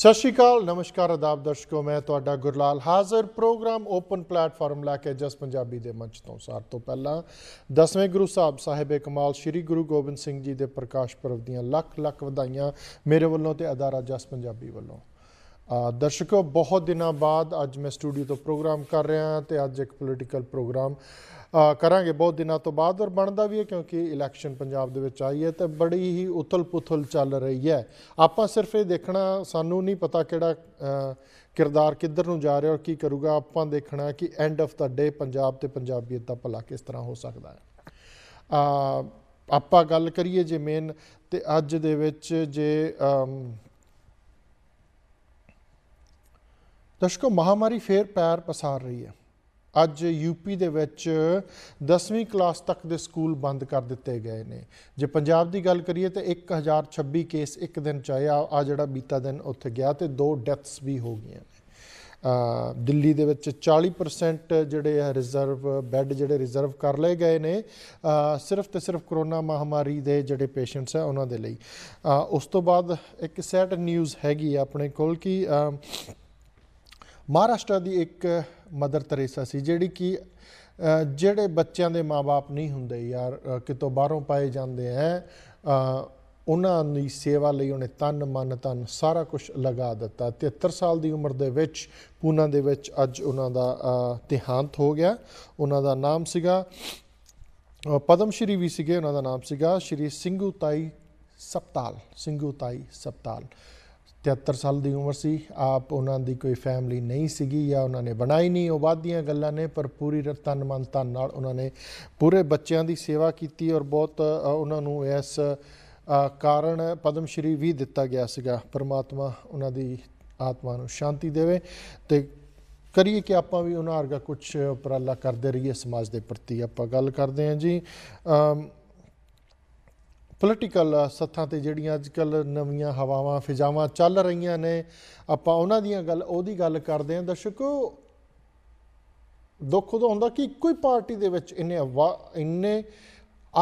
ਸਤਿ ਸ਼੍ਰੀ ਅਕਾਲ ਨਮਸਕਾਰ ਆਦਾਬ ਦਰਸ਼ਕੋ ਮੈਂ ਤੁਹਾਡਾ ਗੁਰਲਾਲ ਹਾਜ਼ਰ ਪ੍ਰੋਗਰਾਮ ਓਪਨ ਪਲੇਟਫਾਰਮ ਲੈ ਕੇ ਜਸ ਪੰਜਾਬੀ ਦੇ ਮੰਚ ਤੋਂ ਸਾਰ ਤੋਂ ਪਹਿਲਾਂ ਦਸਵੇਂ ਗੁਰੂ ਸਾਹਿਬ ਸਾਹਿਬੇ ਕਮਾਲ ਸ੍ਰੀ ਗੁਰੂ ਗੋਬਿੰਦ ਸਿੰਘ ਜੀ ਦੇ ਪ੍ਰਕਾਸ਼ ਪਰਵ ਦੀਆਂ ਲੱਖ ਲੱਖ ਵਧਾਈਆਂ ਮੇਰੇ ਵੱਲੋਂ ਤੇ ਅਦਾਰਾ ਜਸ ਪੰਜਾਬੀ ਵੱਲੋਂ ਦਰਸ਼ਕੋ ਬਹੁਤ ਦਿਨਾਂ ਬਾਅਦ ਅੱਜ ਮੈਂ ਸਟੂਡੀਓ ਤੋਂ ਪ੍ਰੋਗਰਾਮ ਕਰ ਰਿਹਾ ਹਾਂ ਤੇ ਅੱਜ ਇੱਕ ਪੋਲੀਟੀਕਲ ਪ੍ਰੋਗਰਾਮ ਕਰਾਂਗੇ ਬਹੁਤ ਦਿਨਾਂ ਤੋਂ ਬਾਅਦ ਔਰ ਬਣਦਾ ਵੀ ਹੈ ਕਿਉਂਕਿ ਇਲੈਕਸ਼ਨ ਪੰਜਾਬ ਦੇ ਵਿੱਚ ਆਈ ਹੈ ਤੇ ਬੜੀ ਹੀ ਉਥਲ-ਪੁਥਲ ਚੱਲ ਰਹੀ ਹੈ ਆਪਾਂ ਸਿਰਫ ਇਹ ਦੇਖਣਾ ਸਾਨੂੰ ਨਹੀਂ ਪਤਾ ਕਿਹੜਾ ਕਿਰਦਾਰ ਕਿੱਧਰ ਨੂੰ ਜਾ ਰਿਹਾ ਔਰ ਕੀ ਕਰੂਗਾ ਆਪਾਂ ਦੇਖਣਾ ਕਿ end of the day Punjab ਤੇ ਪੰਜਾਬੀਅਤ ਦਾ ਭਲਾ ਕਿਸ ਤਰ੍ਹਾਂ ਹੋ ਸਕਦਾ ਹੈ ਆਪਾਂ ਗੱਲ ਕਰੀਏ ਜੇ ਮੇਨ ਤੇ ਅੱਜ ਦੇ ਵਿੱਚ ਜੇ ਦਰਸ਼ਕੋ ਮਹਾਮਾਰੀ ਫੇਰ ਪੈਰ ਪਸਾਰ ਰਹੀ ਹੈ ਅੱਜ ਯੂਪੀ ਦੇ ਵਿੱਚ 10ਵੀਂ ਕਲਾਸ ਤੱਕ ਦੇ ਸਕੂਲ ਬੰਦ ਕਰ ਦਿੱਤੇ ਗਏ ਨੇ ਜੇ ਪੰਜਾਬ ਦੀ ਗੱਲ ਕਰੀਏ ਤਾਂ 1026 ਕੇਸ ਇੱਕ ਦਿਨ ਚ ਆਇਆ ਆ ਜਿਹੜਾ ਬੀਤਾ ਦਿਨ ਉੱਥੇ ਗਿਆ ਤੇ ਦੋ ਡੈਥਸ ਵੀ ਹੋ ਗਈਆਂ ਨੇ ਦਿੱਲੀ ਦੇ ਵਿੱਚ 40% ਜਿਹੜੇ ਆ ਰਿਜ਼ਰਵ ਬੈੱਡ ਜਿਹੜੇ ਰਿਜ਼ਰਵ ਕਰ ਲਏ ਗਏ ਨੇ ਸਿਰਫ ਤੇ ਸਿਰਫ ਕਰੋਨਾ ਮਹਾਮਾਰੀ ਦੇ ਜਿਹੜੇ ਪੇਸ਼ੈਂਟਸ ਆ ਉਹਨਾਂ ਦੇ ਲਈ ਉਸ ਤੋਂ ਬਾਅਦ ਇੱਕ ਸੈਟ ਨਿਊਜ਼ ਹੈਗੀ ਆਪਣੇ ਕੋਲ ਕਿ ਮਹਾਰਾਸ਼ਟਰ ਦੀ ਇੱਕ ਮਦਰ ਤਰੇਸਾ ਸੀ ਜਿਹੜੀ ਕਿ ਜਿਹੜੇ ਬੱਚਿਆਂ ਦੇ ਮਾਪੇ ਨਹੀਂ ਹੁੰਦੇ ਯਾਰ ਕਿਤੋਂ ਬਾਹਰੋਂ ਪਾਏ ਜਾਂਦੇ ਐ ਉਹਨਾਂ ਦੀ ਸੇਵਾ ਲਈ ਉਹਨੇ ਤਨ ਮਨ ਤਨ ਸਾਰਾ ਕੁਝ ਲਗਾ ਦਿੱਤਾ 73 ਸਾਲ ਦੀ ਉਮਰ ਦੇ ਵਿੱਚ ਪੂਨਾ ਦੇ ਵਿੱਚ ਅੱਜ ਉਹਨਾਂ ਦਾ ਦੇਹਾਂਤ ਹੋ ਗਿਆ ਉਹਨਾਂ ਦਾ ਨਾਮ ਸੀਗਾ ਪਦਮ ਸ਼੍ਰੀ ਵੀ ਸੀਗੇ ਉਹਨਾਂ ਦਾ ਨਾਮ ਸੀਗਾ ਸ਼੍ਰੀ ਸਿੰਘੂ ਤਾਈ ਸਪਤਾਲ ਸਿੰਘੂ ਤਾਈ ਸਪਤਾਲ 73 ਸਾਲ ਦੀ ਉਮਰ ਸੀ ਆਪ ਉਹਨਾਂ ਦੀ ਕੋਈ ਫੈਮਿਲੀ ਨਹੀਂ ਸੀਗੀ ਜਾਂ ਉਹਨਾਂ ਨੇ ਬਣਾਈ ਨਹੀਂ ਉਹ ਬਾਦੀਆਂ ਗੱਲਾਂ ਨੇ ਪਰ ਪੂਰੀ ਰਤਨ ਮੰਤਾ ਨਾਲ ਉਹਨਾਂ ਨੇ ਪੂਰੇ ਬੱਚਿਆਂ ਦੀ ਸੇਵਾ ਕੀਤੀ ਔਰ ਬਹੁਤ ਉਹਨਾਂ ਨੂੰ ਇਸ ਕਾਰਨ ਪਦਮ ਸ਼੍ਰੀ ਵੀ ਦਿੱਤਾ ਗਿਆ ਸੀਗਾ ਪਰਮਾਤਮਾ ਉਹਨਾਂ ਦੀ ਆਤਮਾ ਨੂੰ ਸ਼ਾਂਤੀ ਦੇਵੇ ਤੇ ਕਰੀਏ ਕਿ ਆਪਾਂ ਵੀ ਉਹਨਾਂ ਵਰਗਾ ਕੁਝ ਉਪਰਾਲਾ ਕਰਦੇ ਰਹੀਏ ਸਮਾਜ ਦੇ ਪ੍ਰਤੀ ਆਪਾਂ ਗੱਲ ਕਰਦੇ ਹਾਂ ਜੀ ਪੋਲੀਟੀਕਲ ਸੱਥਾਂ ਤੇ ਜਿਹੜੀਆਂ ਅੱਜ ਕੱਲ ਨਵੀਆਂ ਹਵਾਵਾਂ ਫਿਜ਼ਾਵਾਂ ਚੱਲ ਰਹੀਆਂ ਨੇ ਆਪਾਂ ਉਹਨਾਂ ਦੀਆਂ ਗੱਲ ਉਹਦੀ ਗੱਲ ਕਰਦੇ ਆਂ ਦਰਸ਼ਕੋ ਦੁੱਖ ਉਹਦਾ ਹੁੰਦਾ ਕਿ ਇੱਕੋ ਹੀ ਪਾਰਟੀ ਦੇ ਵਿੱਚ ਇੰਨੇ ਇੰਨੇ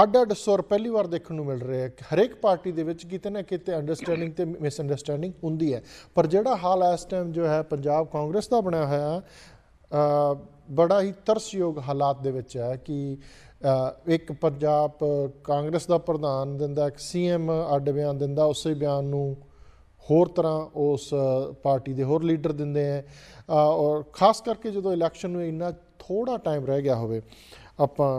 ਅੱਡ ਅੱਡ ਸੁਰ ਪਹਿਲੀ ਵਾਰ ਦੇਖਣ ਨੂੰ ਮਿਲ ਰਿਹਾ ਹੈ ਹਰੇਕ ਪਾਰਟੀ ਦੇ ਵਿੱਚ ਕਿਤੇ ਨਾ ਕਿਤੇ ਅੰਡਰਸਟੈਂਡਿੰਗ ਤੇ ਮਿਸ ਅੰਡਰਸਟੈਂਡਿੰਗ ਹੁੰਦੀ ਹੈ ਪਰ ਜਿਹੜਾ ਹਾਲ ਇਸ ਟਾਈਮ ਜੋ ਹੈ ਪੰਜਾਬ ਕਾਂਗਰਸ ਦਾ ਬਣਿਆ ਹੋਇਆ ਬੜਾ ਹੀ ਤਰਸਯੋਗ ਹਾਲਾਤ ਦੇ ਵਿੱਚ ਹੈ ਕਿ ਇੱਕ ਪੰਜਾਬ ਕਾਂਗਰਸ ਦਾ ਪ੍ਰਧਾਨ ਦਿੰਦਾ ਇੱਕ ਸੀਐਮ ਅੱਡ ਬਿਆਨ ਦਿੰਦਾ ਉਸੇ ਬਿਆਨ ਨੂੰ ਹੋਰ ਤਰ੍ਹਾਂ ਉਸ ਪਾਰਟੀ ਦੇ ਹੋਰ ਲੀਡਰ ਦਿੰਦੇ ਆ ਔਰ ਖਾਸ ਕਰਕੇ ਜਦੋਂ ਇਲੈਕਸ਼ਨ ਨੂੰ ਇੰਨਾ ਥੋੜਾ ਟਾਈਮ ਰਹਿ ਗਿਆ ਹੋਵੇ ਆਪਾਂ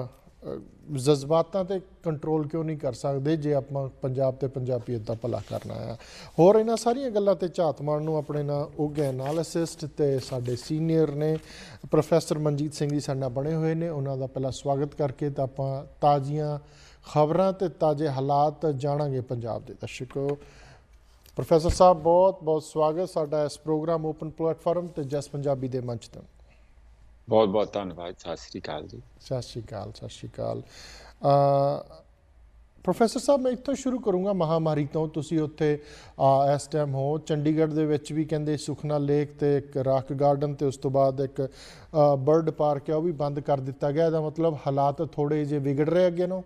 ਜਜ਼ਬਾਤਾਂ ਤੇ ਕੰਟਰੋਲ ਕਿਉਂ ਨਹੀਂ ਕਰ ਸਕਦੇ ਜੇ ਆਪਾਂ ਪੰਜਾਬ ਤੇ ਪੰਜਾਬੀਅਤ ਦਾ ਭਲਾ ਕਰਨਾ ਆ ਹੋਰ ਇਹਨਾਂ ਸਾਰੀਆਂ ਗੱਲਾਂ ਤੇ ਝਾਤ ਮਾਰਨ ਨੂੰ ਆਪਣੇ ਨਾਲ ਉਗ ਐਨਾਲਿਸਿਸਟ ਤੇ ਸਾਡੇ ਸੀਨੀਅਰ ਨੇ ਪ੍ਰੋਫੈਸਰ ਮਨਜੀਤ ਸਿੰਘ ਜੀ ਸਾਡਾ ਬਣੇ ਹੋਏ ਨੇ ਉਹਨਾਂ ਦਾ ਪਹਿਲਾ ਸਵਾਗਤ ਕਰਕੇ ਤਾਂ ਆਪਾਂ ਤਾਜ਼ੀਆਂ ਖਬਰਾਂ ਤੇ ਤਾਜ਼ੇ ਹਾਲਾਤ ਜਾਣਾਂਗੇ ਪੰਜਾਬ ਦੇ ਦਰਸ਼ਕੋ ਪ੍ਰੋਫੈਸਰ ਸਾਹਿਬ ਬਹੁਤ ਬਹੁਤ ਸਵਾਗਤ ਸਾਡਾ ਇਸ ਪ੍ਰੋਗਰਾਮ ਓਪਨ ਪਲੇਟਫਾਰਮ ਤੇ ਜਸ ਪੰਜਾਬੀ ਦੇ ਮੰਚ ਤੋਂ ਬਹੁਤ ਬਹੁਤ ਧੰਨਵਾਦ ਸਤਿ ਸ੍ਰੀ ਅਕਾਲ ਜੀ ਸਤਿ ਸ੍ਰੀ ਅਕਾਲ ਸਤਿ ਸ੍ਰੀ ਅਕਾਲ ਪ੍ਰੋਫੈਸਰ ਸਾਹਿਬ ਮੈਂ ਇੱਥੋਂ ਸ਼ੁਰੂ ਕਰੂੰਗਾ ਮਹਾਮਾਰੀ ਤੋਂ ਤੁਸੀਂ ਉੱਥੇ ਇਸ ਟਾਈਮ ਹੋ ਚੰਡੀਗੜ੍ਹ ਦੇ ਵਿੱਚ ਵੀ ਕਹਿੰਦੇ ਸੁਖਨਾ ਲੇਕ ਤੇ ਇੱਕ ਰਾਕ ਗਾਰਡਨ ਤੇ ਉਸ ਤੋਂ ਬਾਅਦ ਇੱਕ ਬਰਡ ਪਾਰਕ ਹੈ ਉਹ ਵੀ ਬੰਦ ਕਰ ਦਿੱਤਾ ਗਿਆ ਇਹਦਾ ਮਤਲਬ ਹਾਲਾਤ ਥੋੜੇ ਜਿਹਾ ਵਿਗੜ ਰਹੇ ਅੱਗੇ ਨੂੰ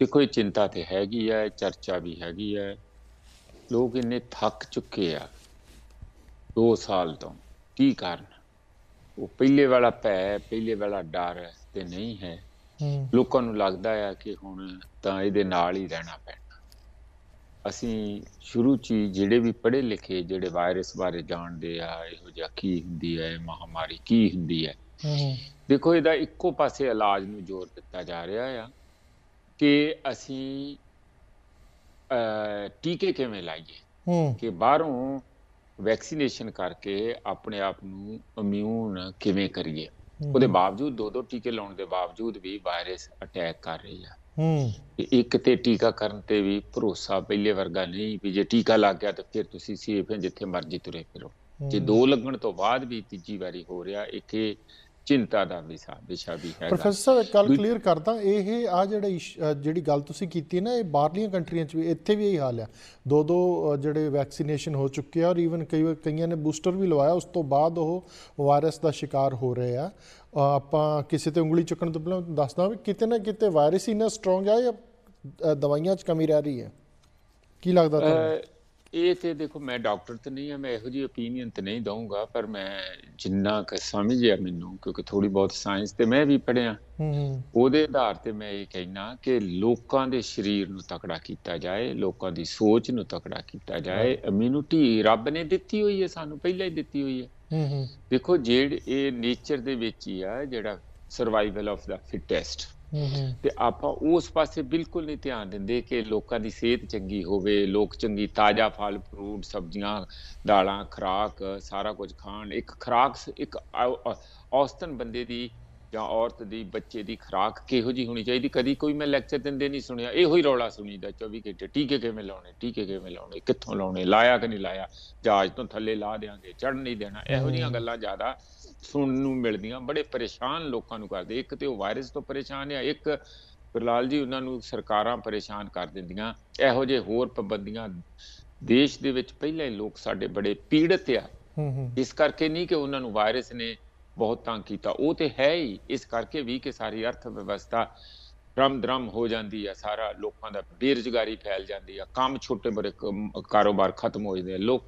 ਦੇਖੋ ਇਹ ਚਿੰਤਾ ਤੇ ਹੈਗੀ ਹੈ ਚਰਚਾ ਵੀ ਹੈਗੀ ਹੈ ਲੋਕ ਇੰਨੇ ਥੱਕ ਚੁੱਕੇ ਆ 2 ਸਾਲ ਤੋਂ ਕੀ ਕਾਰਨ ਉਹ ਪਹਿਲੇ ਵਾਲਾ ਭੈ ਪਹਿਲੇ ਵਾਲਾ ਡਰ ਤੇ ਨਹੀਂ ਹੈ ਲੋਕਾਂ ਨੂੰ ਲੱਗਦਾ ਆ ਕਿ ਹੁਣ ਤਾਂ ਇਹਦੇ ਨਾਲ ਹੀ ਰਹਿਣਾ ਪੈਣਾ ਅਸੀਂ ਸ਼ੁਰੂ ਚ ਜਿਹੜੇ ਵੀ ਪੜ੍ਹੇ ਲਿਖੇ ਜਿਹੜੇ ਵਾਇਰਸ ਬਾਰੇ ਜਾਣਦੇ ਆ ਇਹੋ ਜਿਹਾ ਕੀ ਹੁੰਦੀ ਹੈ ਮਹਾਮਾਰੀ ਕੀ ਹੁੰਦੀ ਹੈ ਦੇਖੋ ਇਹਦਾ ਇੱਕੋ ਪਾਸੇ ਇਲਾਜ ਨੂੰ ਜ਼ੋਰ ਦਿੱਤਾ ਜਾ ਰਿਹਾ ਆ ਕਿ ਅਸੀਂ ਟੀਕੇ ਕਿਵੇਂ ਲਾਈਏ ਕਿ ਬਾਹਰੋਂ ਵੈਕਸੀਨੇਸ਼ਨ ਕਰਕੇ ਆਪਣੇ ਆਪ ਨੂੰ ਇਮਿਊਨ ਕਿਵੇਂ ਕਰੀਏ ਉਹਦੇ ਬਾਵਜੂਦ ਦੋ ਦੋ ਟੀਕੇ ਲਾਉਣ ਦੇ ਬਾਵਜੂਦ ਵੀ ਵਾਇਰਸ ਅਟੈਕ ਕਰ ਰਹੀ ਆ ਹੂੰ ਇੱਕ ਤੇ ਕਰਨ ਤੇ ਵੀ ਭਰੋਸਾ ਪਹਿਲੇ ਵਰਗਾ ਨਹੀਂ ਵੀ ਜੇ ਟੀਕਾ ਲੱਗ ਗਿਆ ਤਾਂ ਫਿਰ ਤੁਸੀਂ ਸੇਫ ਹੋ ਜਿੱਥੇ ਮਰਜ਼ੀ ਤੁਰੇ ਫਿਰੋ ਜੇ ਦੋ ਲੱਗਣ ਤੋਂ ਬਾਅਦ ਵੀ ਤੀਜੀ ਵਾਰੀ ਹੋ ਰਿਹਾ ਇੱਕ ਇਹ ਚਿੰਤਾ ਦਾ ਵਿਸ਼ਾ ਵਿਸ਼ਾ ਵੀ ਹੈ ਪ੍ਰੋਫੈਸਰ ਸਾਹਿਬ ਇੱਕ ਗੱਲ ਕਲੀਅਰ ਕਰਦਾ ਇਹ ਆ ਜਿਹੜਾ ਜਿਹੜੀ ਗੱਲ ਤੁਸੀਂ ਕੀਤੀ ਨਾ ਇਹ ਬਾਹਰਲੀਆਂ ਕੰਟਰੀਆਂ 'ਚ ਵੀ ਇੱਥੇ ਵੀ ਇਹੀ ਹਾਲ ਆ ਦੋ ਦੋ ਜਿਹੜੇ ਵੈਕਸੀਨੇਸ਼ਨ ਹੋ ਚੁੱਕੇ ਆ ਔਰ ਈਵਨ ਕਈ ਕਈਆਂ ਨੇ ਬੂਸਟਰ ਵੀ ਲਵਾਇਆ ਉਸ ਤੋਂ ਬਾਅਦ ਉਹ ਵਾਇਰਸ ਦਾ ਸ਼ਿਕਾਰ ਹੋ ਰਹੇ ਆ ਆਪਾਂ ਕਿਸੇ ਤੇ ਉਂਗਲੀ ਚੁੱਕਣ ਤੋਂ ਪਹਿਲਾਂ ਦੱਸਦਾ ਵੀ ਕਿਤੇ ਨਾ ਕਿਤੇ ਵਾਇਰਸ ਹੀ ਨਾ ਸਟਰੋਂਗ ਆ ਜਾਂ ਦਵਾਈਆਂ 'ਚ ਕਮੀ ਰਹਿ ਰਹੀ ਹੈ ਕੀ ਲੱਗਦਾ ਤੁਹਾਨੂੰ ਇਹ ਤੇ ਦੇਖੋ ਮੈਂ ਡਾਕਟਰ ਤੇ ਨਹੀਂ ਆ ਮੈਂ ਇਹੋ ਜੀ opinion ਤੇ ਨਹੀਂ ਦਊਂਗਾ ਪਰ ਮੈਂ ਜਿੰਨਾ ਕ ਸਮਝਿਆ ਮੈਨੂੰ ਕਿਉਂਕਿ ਥੋੜੀ ਬਹੁਤ ਸਾਇੰਸ ਤੇ ਮੈਂ ਵੀ ਪੜਿਆ ਹੂੰ ਉਹਦੇ ਆਧਾਰ ਤੇ ਮੈਂ ਇਹ ਕਹਿਣਾ ਕਿ ਲੋਕਾਂ ਦੇ ਸਰੀਰ ਨੂੰ ਤਕੜਾ ਕੀਤਾ ਜਾਏ ਲੋਕਾਂ ਦੀ ਸੋਚ ਨੂੰ ਤਕੜਾ ਕੀਤਾ ਜਾਏ ਇਮਿਊਨਿਟੀ ਰੱਬ ਨੇ ਦਿੱਤੀ ਹੋਈ ਹੈ ਸਾਨੂੰ ਪਹਿਲਾਂ ਹੀ ਦਿੱਤੀ ਹੋਈ ਹੈ ਹੂੰ ਦੇਖੋ ਜਿਹੜੇ ਇਹ ਨੇਚਰ ਦੇ ਵਿੱਚ ਹੀ ਆ ਜਿਹੜਾ ਸਰਵਾਈਵਲ ਆਫ ਦਾ ਫਿਟੈਸਟ ਤੇ ਆਪਾਂ ਉਸ ਪਾਸੇ ਬਿਲਕੁਲ ਨਹੀਂ ਧਿਆਨ ਦਿੰਦੇ ਕਿ ਲੋਕਾਂ ਦੀ ਸਿਹਤ ਚੰਗੀ ਹੋਵੇ ਲੋਕ ਚੰਗੀ ਤਾਜ਼ਾ ਫਲ ਫਰੂਟ ਸਬਜ਼ੀਆਂ ਦਾਲਾਂ ਖਰਾਕ ਸਾਰਾ ਕੁਝ ਖਾਣ ਇੱਕ ਖਰਾਕ ਇੱਕ ਔਸਤਨ ਬੰਦੇ ਦੀ ਜਾਂ ਔਰਤ ਦੀ ਬੱਚੇ ਦੀ ਖਰਾਕ ਕਿਹੋ ਜੀ ਹੋਣੀ ਚਾਹੀਦੀ ਕਦੀ ਕੋਈ ਮੈਂ ਲੈਕਚਰ ਦਿੰਦੇ ਨਹੀਂ ਸੁਣਿਆ ਇਹੋ ਹੀ ਰੌਲਾ ਸੁਣੀਦਾ 24 ਘੰਟੇ ਟੀਕੇ ਕਿਵੇਂ ਲਾਉਣੇ ਟੀਕੇ ਕਿਵੇਂ ਲਾਉਣੇ ਕਿੱਥੋਂ ਲਾਉਣੇ ਲਾਇਆ ਕਿ ਨਹੀਂ ਲਾਇਆ ਜਹਾਜ਼ ਤੋਂ ਥੱਲੇ ਲਾ ਦੇਾਂਗੇ ਚੜ੍ਹ ਨਹੀਂ ਦੇਣਾ ਇਹੋ ਜੀਆਂ ਗੱਲਾਂ ਜ਼ਿਆਦਾ ਸੁਣਨ ਨੂੰ ਮਿਲਦੀਆਂ ਬੜੇ ਪਰੇਸ਼ਾਨ ਲੋਕਾਂ ਨੂੰ ਕਰਦੇ ਇੱਕ ਤੇ ਉਹ ਵਾਇਰਸ ਤੋਂ ਪਰੇਸ਼ਾਨ ਆ ਇੱਕ ਗੁਰਲਾਲ ਜੀ ਉਹਨਾਂ ਨੂੰ ਸਰਕਾਰਾਂ ਪਰੇਸ਼ਾਨ ਕਰ ਦਿੰਦੀਆਂ ਇਹੋ ਜੇ ਹੋਰ ਪਾਬੰਦੀਆਂ ਦੇਸ਼ ਦੇ ਵਿੱਚ ਪਹਿਲਾਂ ਹੀ ਲੋਕ ਸਾਡੇ ਬੜੇ ਪੀੜਤ ਆ ਇਸ ਕਰਕੇ ਨਹੀਂ ਕਿ ਉਹਨਾਂ ਨੂੰ ਵਾਇਰਸ ਨੇ ਬਹੁਤ ਤੰਗ ਕੀਤਾ ਉਹ ਤੇ ਹੈ ਹੀ ਇਸ ਕਰਕੇ ਵੀ ਕਿ ਸਾਰੀ ਅਰਥ ਵਿਵਸਥਾ ਧਰਮ ਧਰਮ ਹੋ ਜਾਂਦੀ ਆ ਸਾਰਾ ਲੋਕਾਂ ਦਾ ਬੇਰੁਜ਼ਗਾਰੀ ਫੈਲ ਜਾਂਦੀ ਆ ਕੰਮ ਛੋਟੇ ਬੜੇ ਕਾਰੋਬਾਰ ਖਤਮ ਹੋ ਜਾਂਦੇ ਆ ਲੋਕ